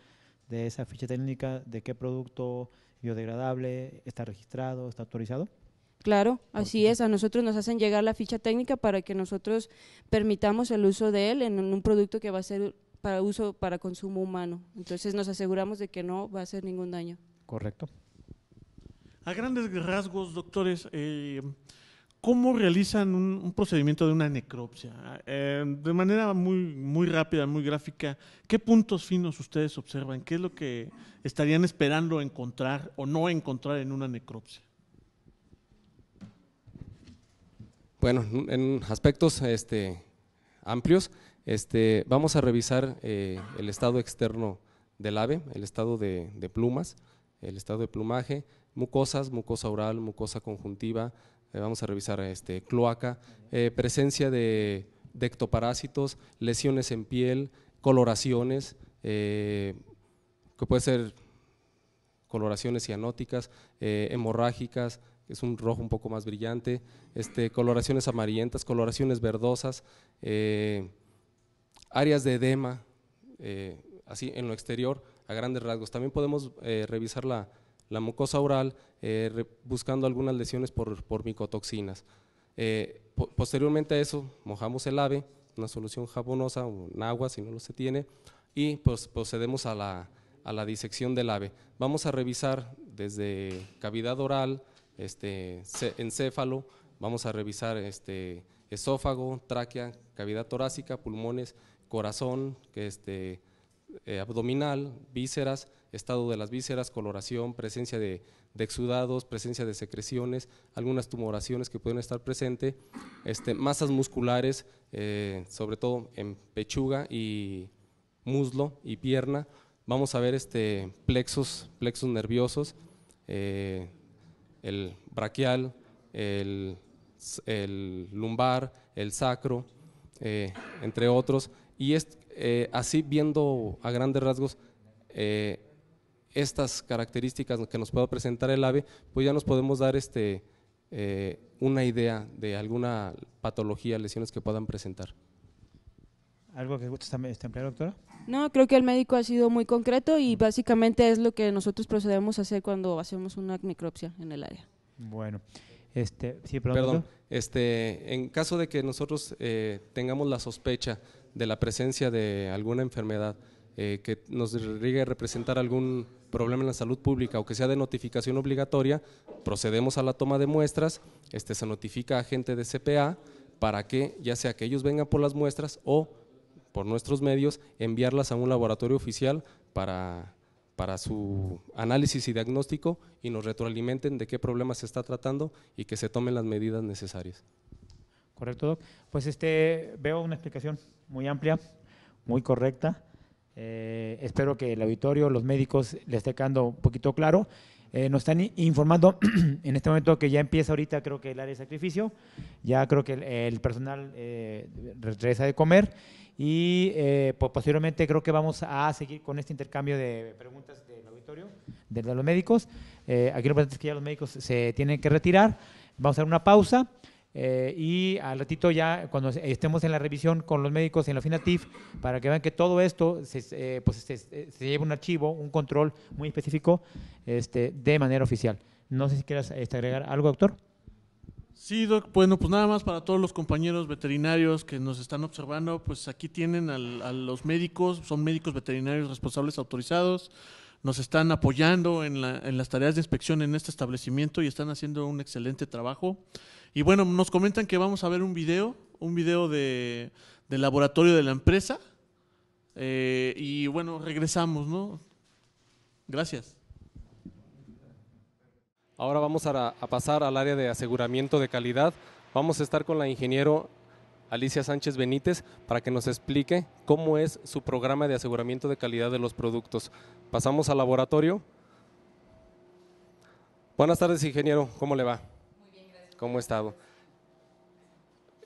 de esa ficha técnica de qué producto biodegradable está registrado, está autorizado. Claro, así es. A nosotros nos hacen llegar la ficha técnica para que nosotros permitamos el uso de él en un producto que va a ser para uso para consumo humano. Entonces nos aseguramos de que no va a hacer ningún daño. Correcto. A grandes rasgos, doctores, eh, ¿cómo realizan un, procedimiento de una necropsia? Eh, de manera muy, muy rápida, muy gráfica, ¿qué puntos finos ustedes observan? ¿Qué es lo que estarían esperando encontrar o no encontrar en una necropsia? bueno, en aspectos este, amplios, este, vamos a revisar eh, el estado externo del ave, el estado de, plumas, el estado de plumaje, mucosas, mucosa oral, mucosa conjuntiva, eh, vamos a revisar este, cloaca, eh, presencia de, de, ectoparásitos, lesiones en piel, coloraciones, que puede ser coloraciones cianóticas, hemorrágicas, es un rojo un poco más brillante, este, coloraciones amarillentas, coloraciones verdosas, eh, áreas de edema, eh, así en lo exterior, a grandes rasgos. También podemos eh, revisar la, mucosa oral buscando algunas lesiones por, micotoxinas. posteriormente a eso, mojamos el ave, una solución jabonosa o un agua si no lo se tiene, y procedemos a la, a la disección del ave. Vamos a revisar desde cavidad oral, este, encéfalo, vamos a revisar este, esófago, tráquea, cavidad torácica, pulmones, corazón, este, eh, abdominal, vísceras, estado de las vísceras, coloración, presencia de, exudados, presencia de secreciones, algunas tumoraciones que pueden estar presentes, este, masas musculares, eh, sobre todo en pechuga y muslo y pierna. Vamos a ver este, plexos, plexos nerviosos, eh, el braquial, el, lumbar, el sacro, eh, entre otros. Y eh, así viendo a grandes rasgos eh, estas características que nos puede presentar el ave, pues ya nos podemos dar este, una idea de alguna patología, lesiones que puedan presentar. ¿Algo que gusta este, emplear, doctora? No, creo que el médico ha sido muy concreto y básicamente es lo que nosotros procedemos a hacer cuando hacemos una necropsia en el área. Bueno, este, sí, perdón. perdón este, en caso de que nosotros eh, tengamos la sospecha de la presencia de alguna enfermedad eh, que nos llegue a representar algún problema en la salud pública o que sea de notificación obligatoria, procedemos a la toma de muestras, este, se notifica a gente de CPA para que ya sea que ellos vengan por las muestras o por nuestros medios, enviarlas a un laboratorio oficial para, su análisis y diagnóstico y nos retroalimenten de qué problema se está tratando y que se tomen las medidas necesarias. Correcto, Doc. Pues este, veo una explicación muy amplia, muy correcta. Eh, espero que el auditorio, los médicos, le esté quedando un poquito claro. Eh, nos están informando [clears throat] en este momento que ya empieza ahorita, creo que el área de sacrificio, ya creo que el, personal eh, regresa de comer y eh, posteriormente creo que vamos a seguir con este intercambio de preguntas del auditorio, de, los médicos. aquí lo importante es que ya los médicos se tienen que retirar. Vamos a hacer una pausa. Eh, y al ratito ya, cuando estemos en la revisión con los médicos en la FINATIF, para que vean que todo esto se, eh, pues se, lleva un archivo, un control muy específico este, de manera oficial. No sé si quieras este, agregar algo, doctor. Sí, Doc, bueno, pues nada más para todos los compañeros veterinarios que nos están observando, pues aquí tienen a los médicos, son médicos veterinarios responsables autorizados, nos están apoyando en, las tareas de inspección en este establecimiento y están haciendo un excelente trabajo. Y bueno, nos comentan que vamos a ver un video, un video de, del laboratorio de la empresa. Eh, y bueno, regresamos, ¿no? Gracias. Ahora vamos a, a pasar al área de aseguramiento de calidad. Vamos a estar con la ingeniero Alicia Sánchez Benítez para que nos explique cómo es su programa de aseguramiento de calidad de los productos. Pasamos al laboratorio. Buenas tardes, ingeniero. ¿Cómo le va? Muy bien, gracias. ¿Cómo ha estado?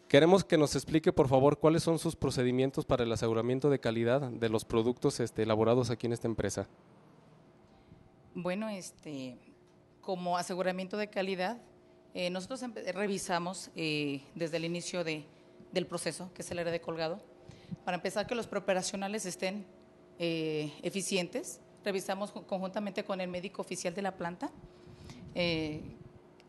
Queremos que nos explique, por favor, cuáles son sus procedimientos para el aseguramiento de calidad de los productos este, elaborados aquí en esta empresa. Bueno, este, como aseguramiento de calidad, eh, nosotros revisamos eh, desde el inicio de, del proceso que se le de colgado. Para empezar, que los preoperacionales estén eh, eficientes. Revisamos conjuntamente con el médico oficial de la planta eh,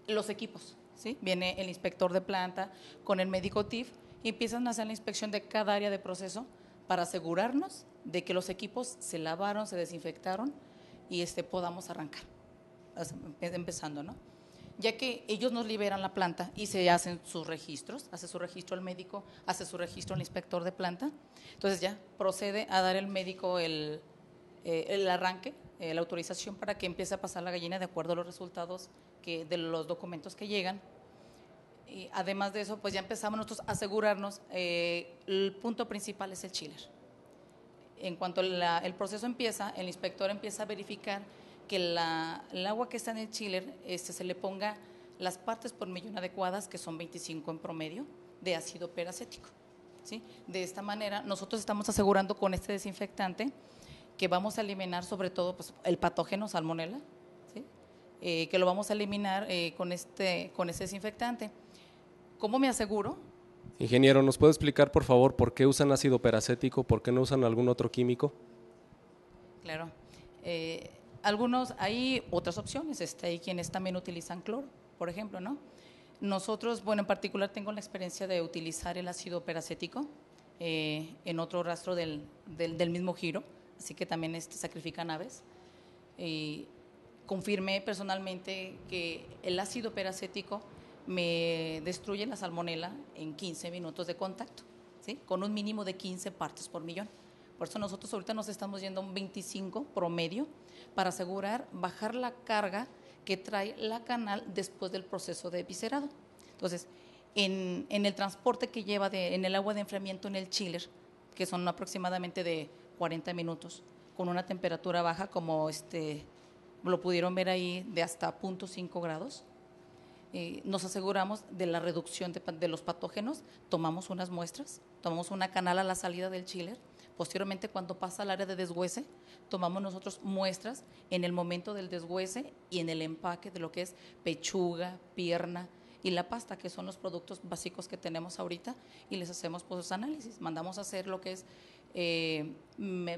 los equipos. ¿sí? Viene el inspector de planta con el médico TIF y empiezan a hacer la inspección de cada área de proceso para asegurarnos de que los equipos se lavaron, se desinfectaron y este, podamos arrancar. Em-, empezando, ¿no? ya que ellos nos liberan la planta y se hacen sus registros, hace su registro el médico, hace su registro el inspector de planta. Entonces ya procede a dar el médico el, eh, arranque, eh, la autorización para que empiece a pasar la gallina de acuerdo a los resultados que, de los documentos que llegan. Y además de eso, pues ya empezamos nosotros a asegurarnos, eh, el punto principal es el chiller. En cuanto el proceso empieza, el inspector empieza a verificar que el agua que está en el chiller este, se le ponga las partes por millón adecuadas, que son 25 en promedio, de ácido peracético. ¿sí? De esta manera, nosotros estamos asegurando con este desinfectante que vamos a eliminar sobre todo pues, el patógeno salmonela, eh, que lo vamos a eliminar eh, con, este, con desinfectante. ¿Cómo me aseguro? Ingeniero, ¿nos puede explicar por favor por qué usan ácido peracético, por qué no usan algún otro químico? Claro. Eh, algunos, hay otras opciones, este, hay quienes también utilizan cloro, por ejemplo, ¿no? Nosotros, bueno, en particular tengo la experiencia de utilizar el ácido peracético eh, en otro rastro del, del, mismo giro, así que también este, sacrifican aves. confirmé personalmente que el ácido peracético me destruye la salmonela en 15 minutos de contacto, ¿sí? con un mínimo de 15 partes por millón. Por eso nosotros ahorita nos estamos yendo a un 25 promedio para asegurar bajar la carga que trae la canal después del proceso de viscerado. Entonces, en, en, el transporte que lleva de, en el agua de enfriamiento en el chiller, que son aproximadamente de 40 minutos, con una temperatura baja como este, lo pudieron ver ahí de hasta 0.5 grados, eh, nos aseguramos de la reducción de, de los patógenos, tomamos unas muestras, tomamos una canal a la salida del chiller, Posteriormente, cuando pasa al área de deshuese, tomamos nosotros muestras en el momento del deshuese y en el empaque de lo que es pechuga, pierna, y la pasta, que son los productos básicos que tenemos ahorita, y les hacemos pues, análisis. Mandamos a hacer lo que es eh,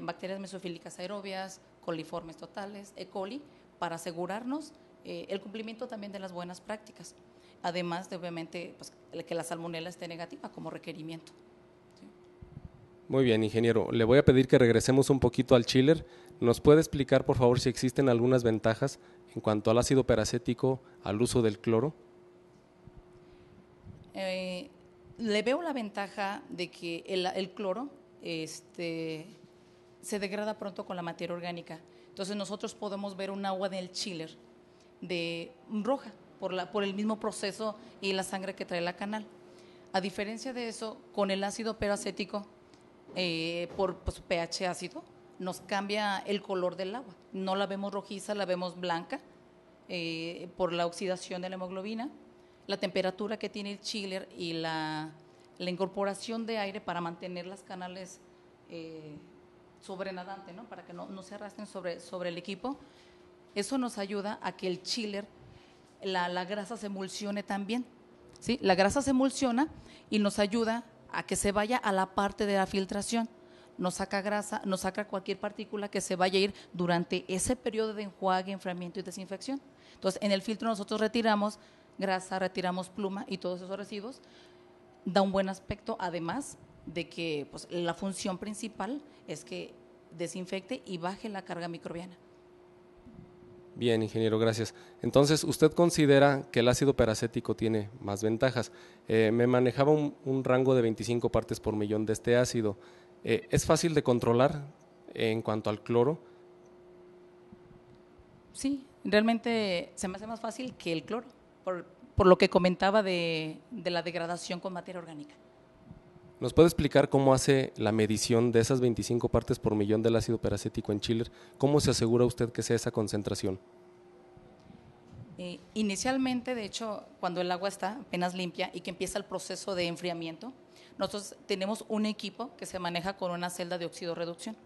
bacterias mesofílicas aerobias, coliformes totales, E. coli, para asegurarnos eh, el cumplimiento también de las buenas prácticas. Además de, obviamente, pues, que la salmonela esté negativa como requerimiento. Muy bien, ingeniero. Le voy a pedir que regresemos un poquito al chiller. ¿Nos puede explicar, por favor, si existen algunas ventajas en cuanto al ácido peracético al uso del cloro? Eh, le veo la ventaja de que el, cloro este, se degrada pronto con la materia orgánica. Entonces nosotros podemos ver un agua del chiller de roja por, por el mismo proceso y la sangre que trae la canal. A diferencia de eso, con el ácido peracético eh, por pues, pH ácido, nos cambia el color del agua. No la vemos rojiza, la vemos blanca eh, por la oxidación de la hemoglobina, la temperatura que tiene el chiller y la, incorporación de aire para mantener las canales eh, sobrenadante, ¿no? para que no, no, se arrastren sobre, sobre el equipo. Eso nos ayuda a que el chiller, la, grasa se emulsione también. ¿sí? La grasa se emulsiona y nos ayuda a que se vaya a la parte de la filtración. No saca grasa, no saca cualquier partícula que se vaya a ir durante ese periodo de enjuague, enfriamiento y desinfección. Entonces, en el filtro nosotros retiramos grasa, retiramos pluma y todos esos residuos. Da un buen aspecto, además de que pues, la función principal es que desinfecte y baje la carga microbiana. Bien, ingeniero, gracias. Entonces, usted considera que el ácido peracético tiene más ventajas. Eh, me manejaba un, rango de 25 partes por millón de este ácido. Eh, ¿Es fácil de controlar en cuanto al cloro? Sí, realmente se me hace más fácil que el cloro, por, lo que comentaba de la degradación con materia orgánica. ¿Nos puede explicar cómo hace la medición de esas 25 partes por millón del ácido peracético en chiller? ¿Cómo se asegura usted que sea esa concentración? Eh, inicialmente, de hecho, cuando el agua está apenas limpia y que empieza el proceso de enfriamiento, nosotros tenemos un equipo que se maneja con una celda de óxido reducción.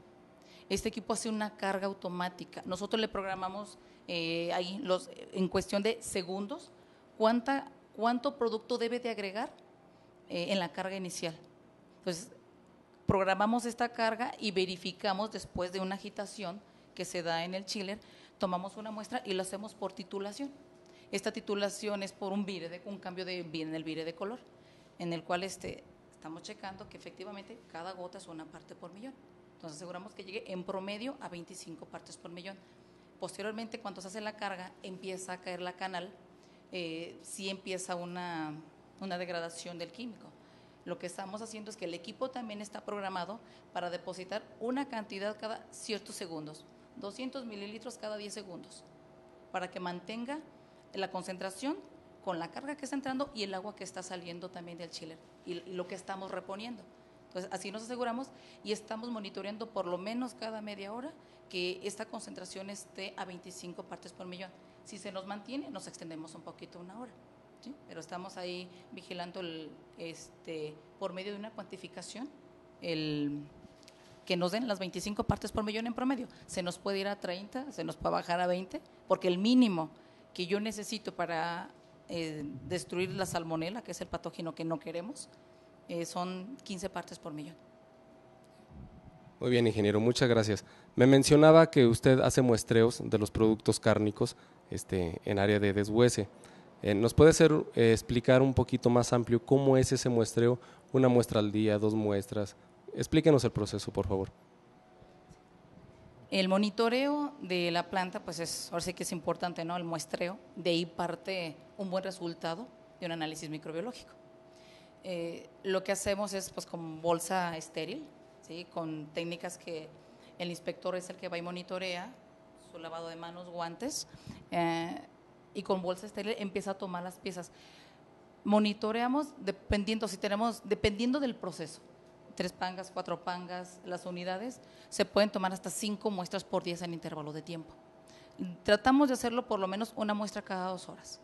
Este equipo hace una carga automática. Nosotros le programamos eh, ahí los, en cuestión de segundos cuánta, cuánto producto debe de agregar eh, en la carga inicial pues programamos esta carga y verificamos después de una agitación que se da en el chiller, tomamos una muestra y lo hacemos por titulación. Esta titulación es por un vire, de, un cambio de en el vire de color, en el cual este, estamos checando que efectivamente cada gota es una parte por millón. Entonces aseguramos que llegue en promedio a 25 partes por millón. Posteriormente, cuando se hace la carga, empieza a caer la canal, eh, si empieza una degradación del químico. Lo que estamos haciendo es que el equipo también está programado para depositar una cantidad cada ciertos segundos, 200 mililitros cada 10 segundos, para que mantenga la concentración con la carga que está entrando y el agua que está saliendo también del chiller y lo que estamos reponiendo. Entonces, así nos aseguramos y estamos monitoreando por lo menos cada media hora que esta concentración esté a 25 partes por millón. Si se nos mantiene, nos extendemos un poquito, una hora pero estamos ahí vigilando el, este, por medio de una cuantificación el que nos den las 25 partes por millón en promedio. Se nos puede ir a 30, se nos puede bajar a 20, porque el mínimo que yo necesito para eh, destruir la salmonela, que es el patógeno que no queremos, eh, son 15 partes por millón. Muy bien, ingeniero, muchas gracias. Me mencionaba que usted hace muestreos de los productos cárnicos este, en área de deshuese. Eh, ¿Nos puede eh, explicar un poquito más amplio cómo es ese muestreo? Una muestra al día, dos muestras. Explíquenos el proceso, por favor. El monitoreo de la planta, pues es, ahora sí que es importante, ¿no? El muestreo, de ahí parte un buen resultado de un análisis microbiológico. Eh, lo que hacemos es, pues, con bolsa estéril, ¿sí? Con técnicas que el inspector es el que va y monitorea, su lavado de manos, guantes y con bolsa estéril empieza a tomar las piezas. Monitoreamos dependiendo, si tenemos, dependiendo del proceso, tres pangas, cuatro pangas, las unidades, se pueden tomar hasta cinco muestras por día en intervalo de tiempo. Tratamos de hacerlo por lo menos una muestra cada dos horas,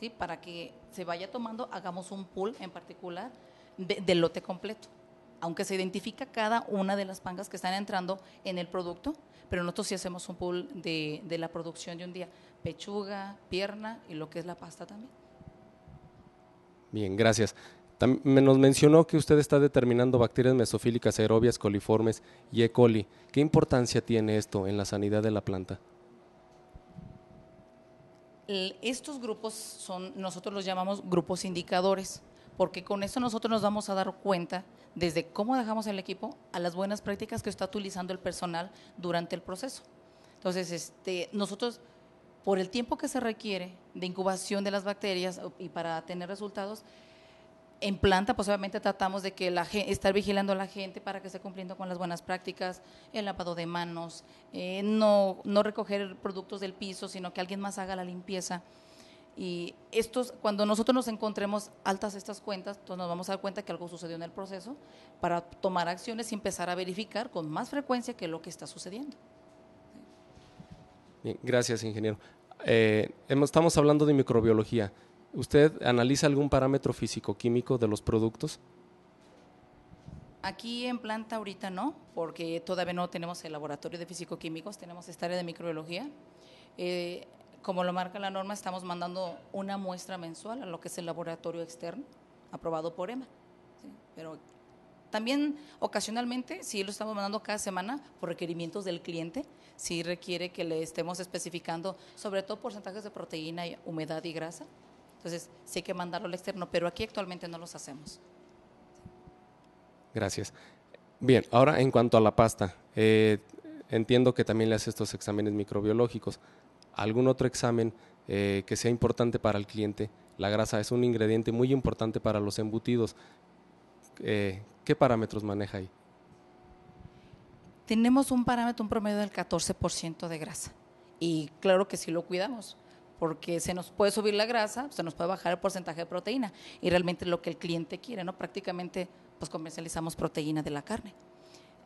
¿sí? para que se vaya tomando, hagamos un pool en particular del lote completo aunque se identifica cada una de las pangas que están entrando en el producto, pero nosotros sí hacemos un pool de, la producción de un día, pechuga, pierna y lo que es la pasta también. Bien, gracias. También nos mencionó que usted está determinando bacterias mesofílicas, aerobias, coliformes y E. coli. ¿Qué importancia tiene esto en la sanidad de la planta? Estos grupos son, nosotros los llamamos grupos indicadores porque con eso nosotros nos vamos a dar cuenta desde cómo dejamos el equipo a las buenas prácticas que está utilizando el personal durante el proceso. Entonces, este, nosotros, por el tiempo que se requiere de incubación de las bacterias y para tener resultados, en planta, pues obviamente tratamos de que la estar vigilando a la gente para que esté cumpliendo con las buenas prácticas, el lavado de manos, eh, no, no recoger productos del piso, sino que alguien más haga la limpieza. Y estos, cuando nosotros nos encontremos altas estas cuentas, entonces nos vamos a dar cuenta que algo sucedió en el proceso para tomar acciones y empezar a verificar con más frecuencia que lo que está sucediendo. gracias, ingeniero. Eh, estamos hablando de microbiología. ¿Usted analiza algún parámetro físico-químico de los productos? Aquí en planta ahorita no, porque todavía no tenemos el laboratorio de físico-químicos, tenemos esta área de microbiología. Eh, como lo marca la norma, estamos mandando una muestra mensual a lo que es el laboratorio externo, aprobado por EMA. Pero también ocasionalmente, si lo estamos mandando cada semana por requerimientos del cliente, si requiere que le estemos especificando sobre todo porcentajes de proteína, humedad y grasa. Entonces, sí hay que mandarlo al externo, pero aquí actualmente no los hacemos. Gracias. Bien, ahora en cuanto a la pasta, eh, entiendo que también le hace estos exámenes microbiológicos algún otro examen eh, que sea importante para el cliente. La grasa es un ingrediente muy importante para los embutidos. Eh, ¿Qué parámetros maneja ahí? Tenemos un parámetro, un promedio del 14% de grasa. Y claro que sí lo cuidamos, porque se nos puede subir la grasa, se nos puede bajar el porcentaje de proteína. Y realmente lo que el cliente quiere, ¿no? Prácticamente pues comercializamos proteína de la carne.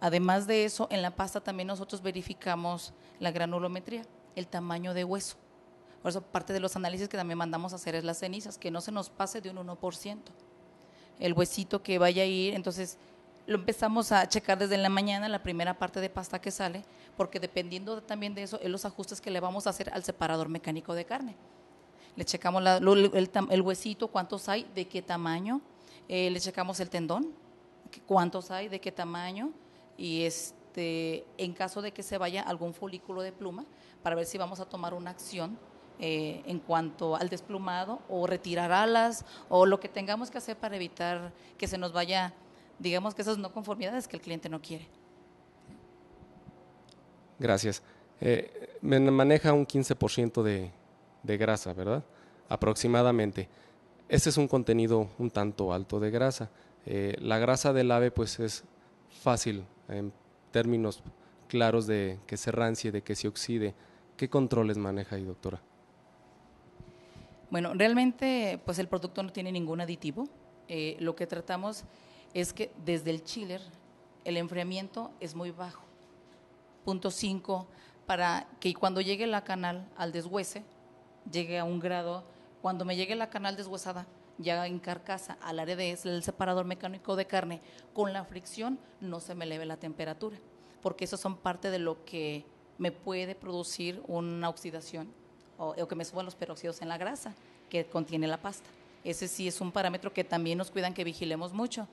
Además de eso, en la pasta también nosotros verificamos la granulometría el tamaño de hueso. Por eso parte de los análisis que también mandamos a hacer es las cenizas, que no se nos pase de un 1%. El huesito que vaya a ir, entonces lo empezamos a checar desde la mañana, la primera parte de pasta que sale, porque dependiendo también de eso, es los ajustes que le vamos a hacer al separador mecánico de carne. Le checamos el, huesito, cuántos hay, de qué tamaño, eh, le checamos el tendón, cuántos hay, de qué tamaño, y, es, este, este, en caso de que se vaya algún folículo de pluma, para ver si vamos a tomar una acción eh, en cuanto al desplumado o retirar alas o lo que tengamos que hacer para evitar que se nos vaya, digamos que esas no conformidades que el cliente no quiere. Gracias. Eh, me maneja un 15% de, grasa, ¿verdad? Aproximadamente. Este es un contenido un tanto alto de grasa. Eh, la grasa del ave pues es fácil en em, términos claros de que se rancie, de que se oxide. ¿Qué controles maneja ahí, doctora? Bueno, realmente pues el producto no tiene ningún aditivo. Eh, lo que tratamos es que desde el chiller el enfriamiento es muy bajo, punto 5, para que cuando llegue la canal al deshuese, llegue a un grado, cuando me llegue la canal deshuesada, ya en carcasa al área del separador mecánico de carne, con la fricción no se me eleve la temperatura, porque eso son parte de lo que me puede producir una oxidación o, que me suban los peróxidos en la grasa que contiene la pasta. Ese sí es un parámetro que también nos cuidan que vigilemos mucho.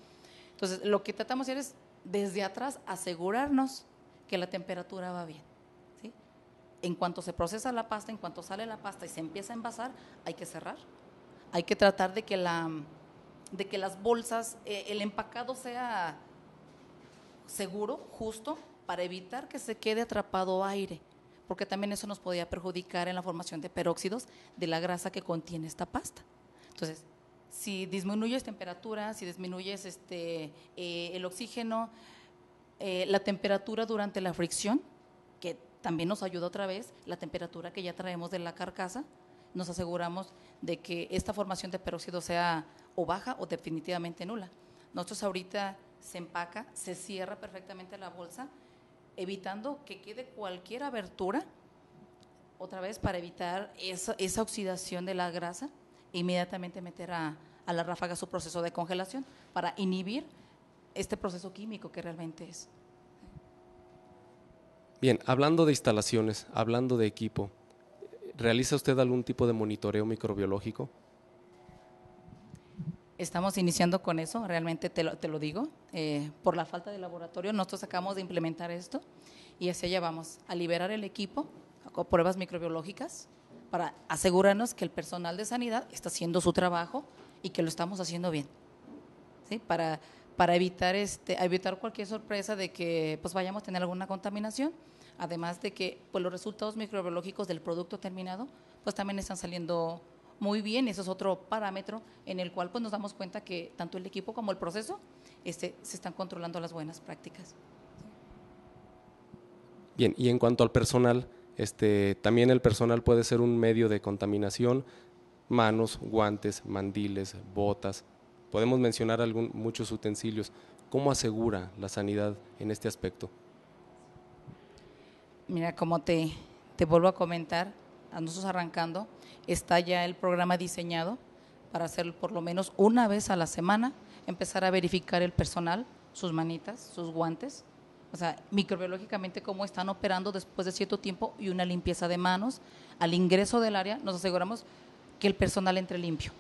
Entonces, lo que tratamos de hacer es desde atrás asegurarnos que la temperatura va bien. ¿sí? En cuanto se procesa la pasta, en cuanto sale la pasta y se empieza a envasar, hay que cerrar hay que tratar de que, la, de que las bolsas, eh, el empacado sea seguro, justo, para evitar que se quede atrapado aire, porque también eso nos podía perjudicar en la formación de peróxidos de la grasa que contiene esta pasta. Entonces, si disminuyes temperatura, si disminuyes este, eh, el oxígeno, eh, la temperatura durante la fricción, que también nos ayuda otra vez, la temperatura que ya traemos de la carcasa, nos aseguramos de que esta formación de peróxido sea o baja o definitivamente nula. Nosotros ahorita se empaca, se cierra perfectamente la bolsa, evitando que quede cualquier abertura, otra vez para evitar esa, oxidación de la grasa e inmediatamente meter a la ráfaga su proceso de congelación para inhibir este proceso químico que realmente es. Bien, hablando de instalaciones, hablando de equipo, ¿Realiza usted algún tipo de monitoreo microbiológico? Estamos iniciando con eso, realmente te lo, digo. Eh, por la falta de laboratorio, nosotros acabamos de implementar esto y hacia allá vamos, a liberar el equipo con pruebas microbiológicas para asegurarnos que el personal de sanidad está haciendo su trabajo y que lo estamos haciendo bien. Para, evitar, este, evitar cualquier sorpresa de que pues, vayamos a tener alguna contaminación además de que pues, los resultados microbiológicos del producto terminado pues también están saliendo muy bien, eso es otro parámetro en el cual pues nos damos cuenta que tanto el equipo como el proceso este, se están controlando las buenas prácticas. Bien, y en cuanto al personal, este, también el personal puede ser un medio de contaminación, manos, guantes, mandiles, botas, podemos mencionar algún, muchos utensilios. ¿Cómo asegura la sanidad en este aspecto? mira, como te, vuelvo a comentar, a nosotros arrancando, está ya el programa diseñado para hacer por lo menos una vez a la semana, empezar a verificar el personal, sus manitas, sus guantes, o sea, microbiológicamente cómo están operando después de cierto tiempo y una limpieza de manos. Al ingreso del área nos aseguramos que el personal entre limpio.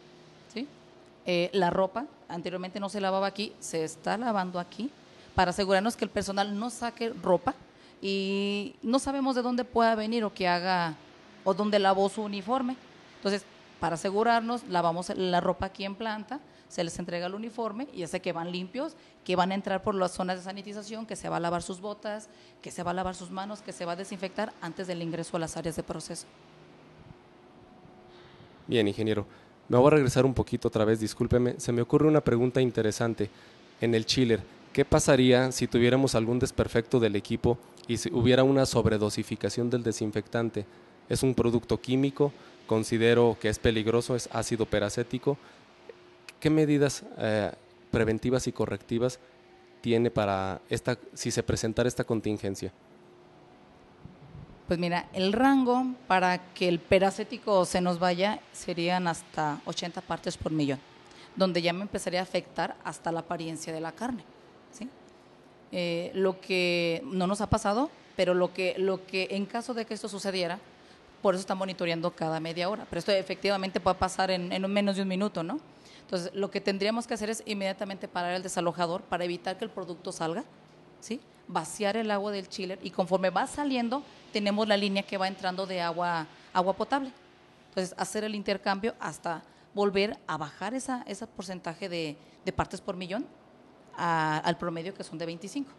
Eh, la ropa anteriormente no se lavaba aquí, se está lavando aquí para asegurarnos que el personal no saque ropa y no sabemos de dónde pueda venir o que haga o dónde lavó su uniforme. Entonces, para asegurarnos, lavamos la ropa aquí en planta, se les entrega el uniforme y ya sé que van limpios, que van a entrar por las zonas de sanitización, que se va a lavar sus botas, que se va a lavar sus manos, que se va a desinfectar antes del ingreso a las áreas de proceso. Bien, ingeniero. Me voy a regresar un poquito otra vez, discúlpeme. Se me ocurre una pregunta interesante en el chiller. ¿Qué pasaría si tuviéramos algún desperfecto del equipo y si hubiera una sobredosificación del desinfectante? Es un producto químico, considero que es peligroso, es ácido peracético. ¿Qué medidas eh, preventivas y correctivas tiene para esta, si se presentara esta contingencia? Pues mira, el rango para que el peracético se nos vaya serían hasta 80 partes por millón, donde ya me empezaría a afectar hasta la apariencia de la carne eh, lo que no nos ha pasado, pero lo que, lo que en caso de que esto sucediera, por eso están monitoreando cada media hora. Pero esto efectivamente puede pasar en, en menos de un minuto, ¿no? Entonces, lo que tendríamos que hacer es inmediatamente parar el desalojador para evitar que el producto salga, ¿sí? Vaciar el agua del chiller y conforme va saliendo, tenemos la línea que va entrando de agua, agua potable. Entonces, hacer el intercambio hasta volver a bajar esa, ese porcentaje de, de partes por millón al promedio que son de 25.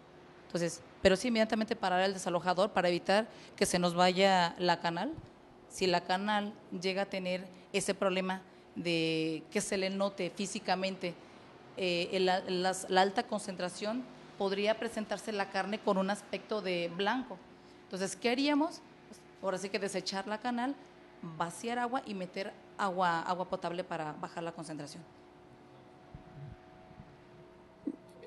Entonces, pero sí inmediatamente parar el desalojador para evitar que se nos vaya la canal. Si la canal llega a tener ese problema de que se le note físicamente eh, la alta concentración, podría presentarse la carne con un aspecto de blanco. Entonces, ¿qué haríamos? Pues, ahora sí que desechar la canal, vaciar agua y meter agua, agua potable para bajar la concentración.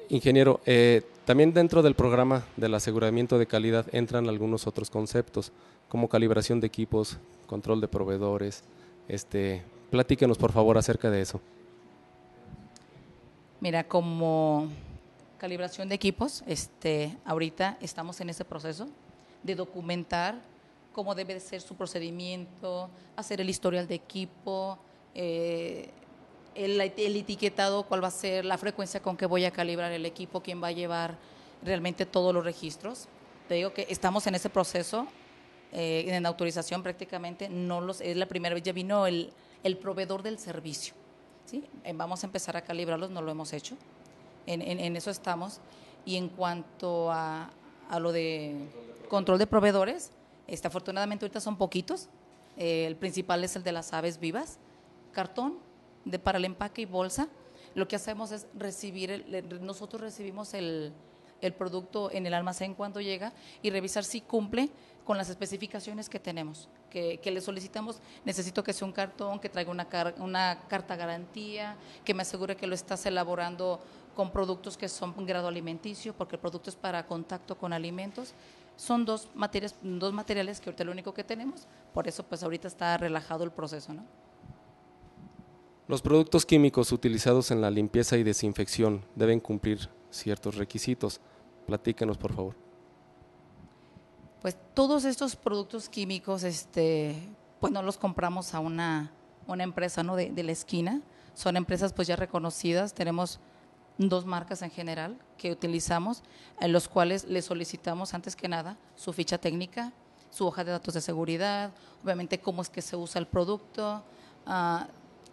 ingeniero, eh, también dentro del programa del aseguramiento de calidad entran algunos otros conceptos, como calibración de equipos, control de proveedores. Este, platíquenos por favor acerca de eso. Mira, como calibración de equipos, este, ahorita estamos en ese proceso de documentar cómo debe ser su procedimiento, hacer el historial de equipo, eh, el, etiquetado, cuál va a ser la frecuencia con que voy a calibrar el equipo, quién va a llevar realmente todos los registros. Te digo que estamos en ese proceso, eh, en autorización prácticamente, no los, es la primera vez, ya vino el, proveedor del servicio. ¿sí? Eh, vamos a empezar a calibrarlos, no lo hemos hecho, en, eso estamos. Y en cuanto a, lo de control de proveedores, este, afortunadamente ahorita son poquitos, eh, el principal es el de las aves vivas, cartón, de, para el empaque y bolsa, lo que hacemos es recibir, nosotros recibimos el, producto en el almacén cuando llega y revisar si cumple con las especificaciones que tenemos, que, le solicitamos, necesito que sea un cartón, que traiga una, una carta garantía, que me asegure que lo estás elaborando con productos que son un grado alimenticio, porque el producto es para contacto con alimentos. Son dos, materias, dos materiales que ahorita lo único que tenemos, por eso pues ahorita está relajado el proceso, ¿no? Los productos químicos utilizados en la limpieza y desinfección deben cumplir ciertos requisitos. Platíquenos, por favor. Pues todos estos productos químicos, este, pues no los compramos a una, una empresa ¿no? de, la esquina. Son empresas pues ya reconocidas. Tenemos dos marcas en general que utilizamos, en los cuales le solicitamos antes que nada su ficha técnica, su hoja de datos de seguridad, obviamente cómo es que se usa el producto, ah,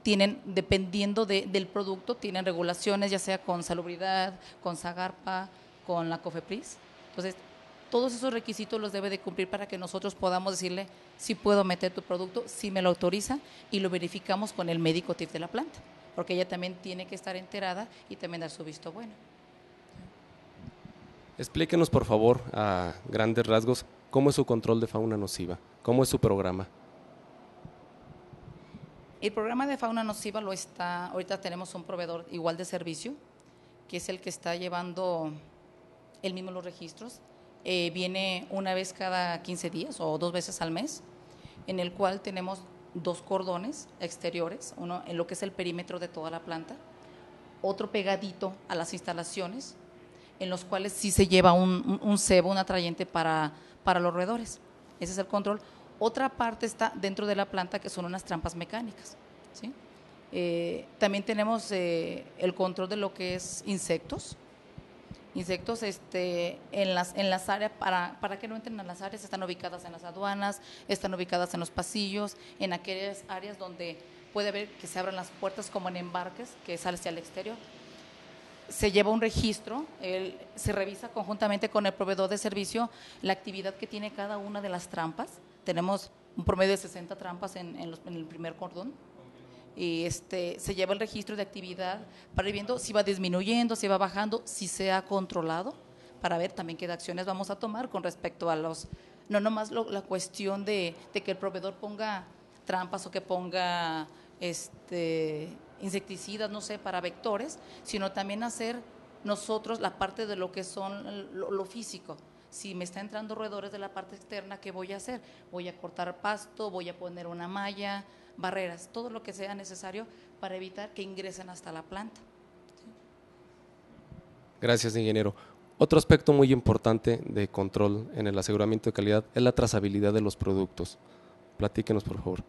tienen, dependiendo del producto, tienen regulaciones, ya sea con salubridad, con Zagarpa, con la COFEPRIS. Entonces, todos esos requisitos los debe de cumplir para que nosotros podamos decirle si puedo meter tu producto, si me lo autoriza y lo verificamos con el médico tip de la planta, porque ella también tiene que estar enterada y también dar su visto bueno. Explíquenos, por favor, a grandes rasgos, cómo es su control de fauna nociva, cómo es su programa. El programa de fauna nociva lo está, ahorita tenemos un proveedor igual de servicio, que es el que está llevando el mismo los registros. Eh, viene una vez cada 15 días o dos veces al mes, en el cual tenemos dos cordones exteriores, uno en lo que es el perímetro de toda la planta, otro pegadito a las instalaciones, en los cuales sí se lleva un, cebo, un atrayente para los roedores. Ese es el control. Otra parte está dentro de la planta que son unas trampas mecánicas. Eh, también tenemos eh, el control de lo que es insectos. Insectos este, en, las, en áreas, para, que no entren a las áreas, están ubicadas en las aduanas, están ubicadas en los pasillos, en aquellas áreas donde puede haber que se abran las puertas como en embarques, que salen hacia el exterior se lleva un registro, se revisa conjuntamente con el proveedor de servicio la actividad que tiene cada una de las trampas tenemos un promedio de 60 trampas en, el primer cordón. Y este, se lleva el registro de actividad para ir viendo si va disminuyendo, si va bajando, si se ha controlado, para ver también qué acciones vamos a tomar con respecto a los, no nomás lo, la cuestión de, de, que el proveedor ponga trampas o que ponga este, insecticidas, no sé, para vectores, sino también hacer nosotros la parte de lo que son lo físico si me está entrando roedores de la parte externa, ¿qué voy a hacer? Voy a cortar pasto, voy a poner una malla, barreras, todo lo que sea necesario para evitar que ingresen hasta la planta. Gracias, ingeniero. Otro aspecto muy importante de control en el aseguramiento de calidad es la trazabilidad de los productos. Platíquenos, por favor.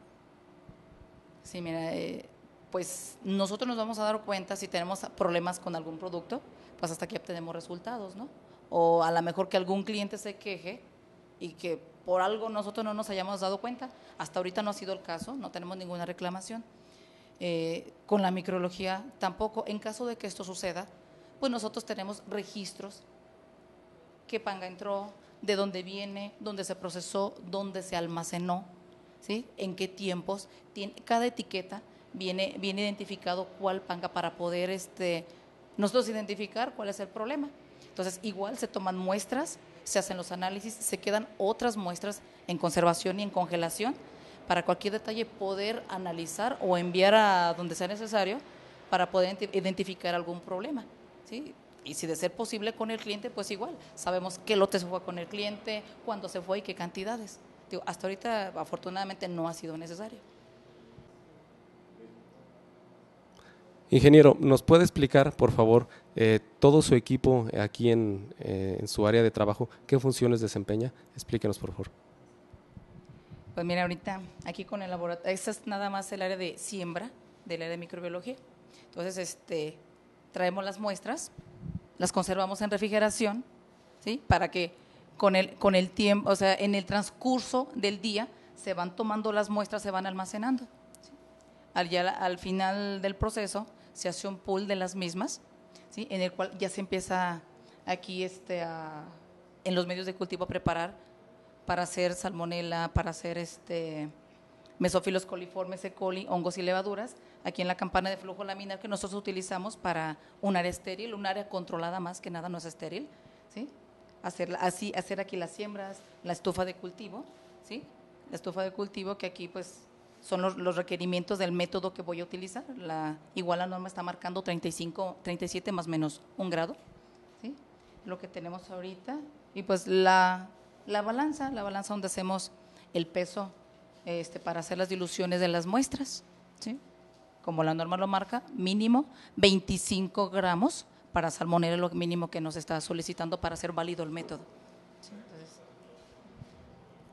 Sí, mira, eh, pues nosotros nos vamos a dar cuenta si tenemos problemas con algún producto, pues hasta aquí obtenemos resultados, ¿no? o a lo mejor que algún cliente se queje y que por algo nosotros no nos hayamos dado cuenta. Hasta ahorita no ha sido el caso, no tenemos ninguna reclamación. Eh, con la micrología tampoco. En caso de que esto suceda, pues nosotros tenemos registros, qué panga entró, de dónde viene, dónde se procesó, dónde se almacenó, ¿sí? en qué tiempos. Tiene, cada etiqueta viene, viene identificado cuál panga para poder este, nosotros identificar cuál es el problema. Entonces, igual se toman muestras, se hacen los análisis, se quedan otras muestras en conservación y en congelación para cualquier detalle poder analizar o enviar a donde sea necesario para poder identificar algún problema. ¿sí? Y si de ser posible con el cliente, pues igual, sabemos qué lote se fue con el cliente, cuándo se fue y qué cantidades. hasta ahorita afortunadamente no ha sido necesario. Ingeniero, ¿nos puede explicar, por favor, eh, todo su equipo aquí eh, en, su área de trabajo, qué funciones desempeña? Explíquenos, por favor. Pues mira, ahorita aquí con el laboratorio, esta es nada más el área de siembra del área de microbiología. Entonces, este, traemos las muestras, las conservamos en refrigeración, ¿sí? Para que con el, con el tiempo, o sea, en el transcurso del día, se van tomando las muestras, se van almacenando. Al, ya, al final del proceso, se hace un pool de las mismas, ¿sí? en el cual ya se empieza aquí este, en los medios de cultivo a preparar para hacer salmonela, para hacer este, mesófilos coliformes, E. coli, hongos y levaduras, aquí en la campana de flujo laminar que nosotros utilizamos para un área estéril, un área controlada más que nada, no es estéril, ¿sí? Hacer, así, hacer aquí las siembras, la estufa de cultivo, ¿sí? La estufa de cultivo que aquí pues son los, requerimientos del método que voy a utilizar. La, igual la norma está marcando 35, 37 más menos un grado, lo que tenemos ahorita. Y pues la, la balanza, la balanza donde hacemos el peso este, para hacer las diluciones de las muestras, como la norma lo marca, mínimo 25 gramos para salmonera, lo mínimo que nos está solicitando para hacer válido el método.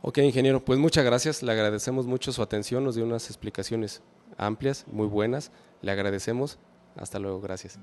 Ok, ingeniero, pues muchas gracias. Le agradecemos mucho su atención. Nos dio unas explicaciones amplias, muy buenas. Le agradecemos. Hasta luego. Gracias.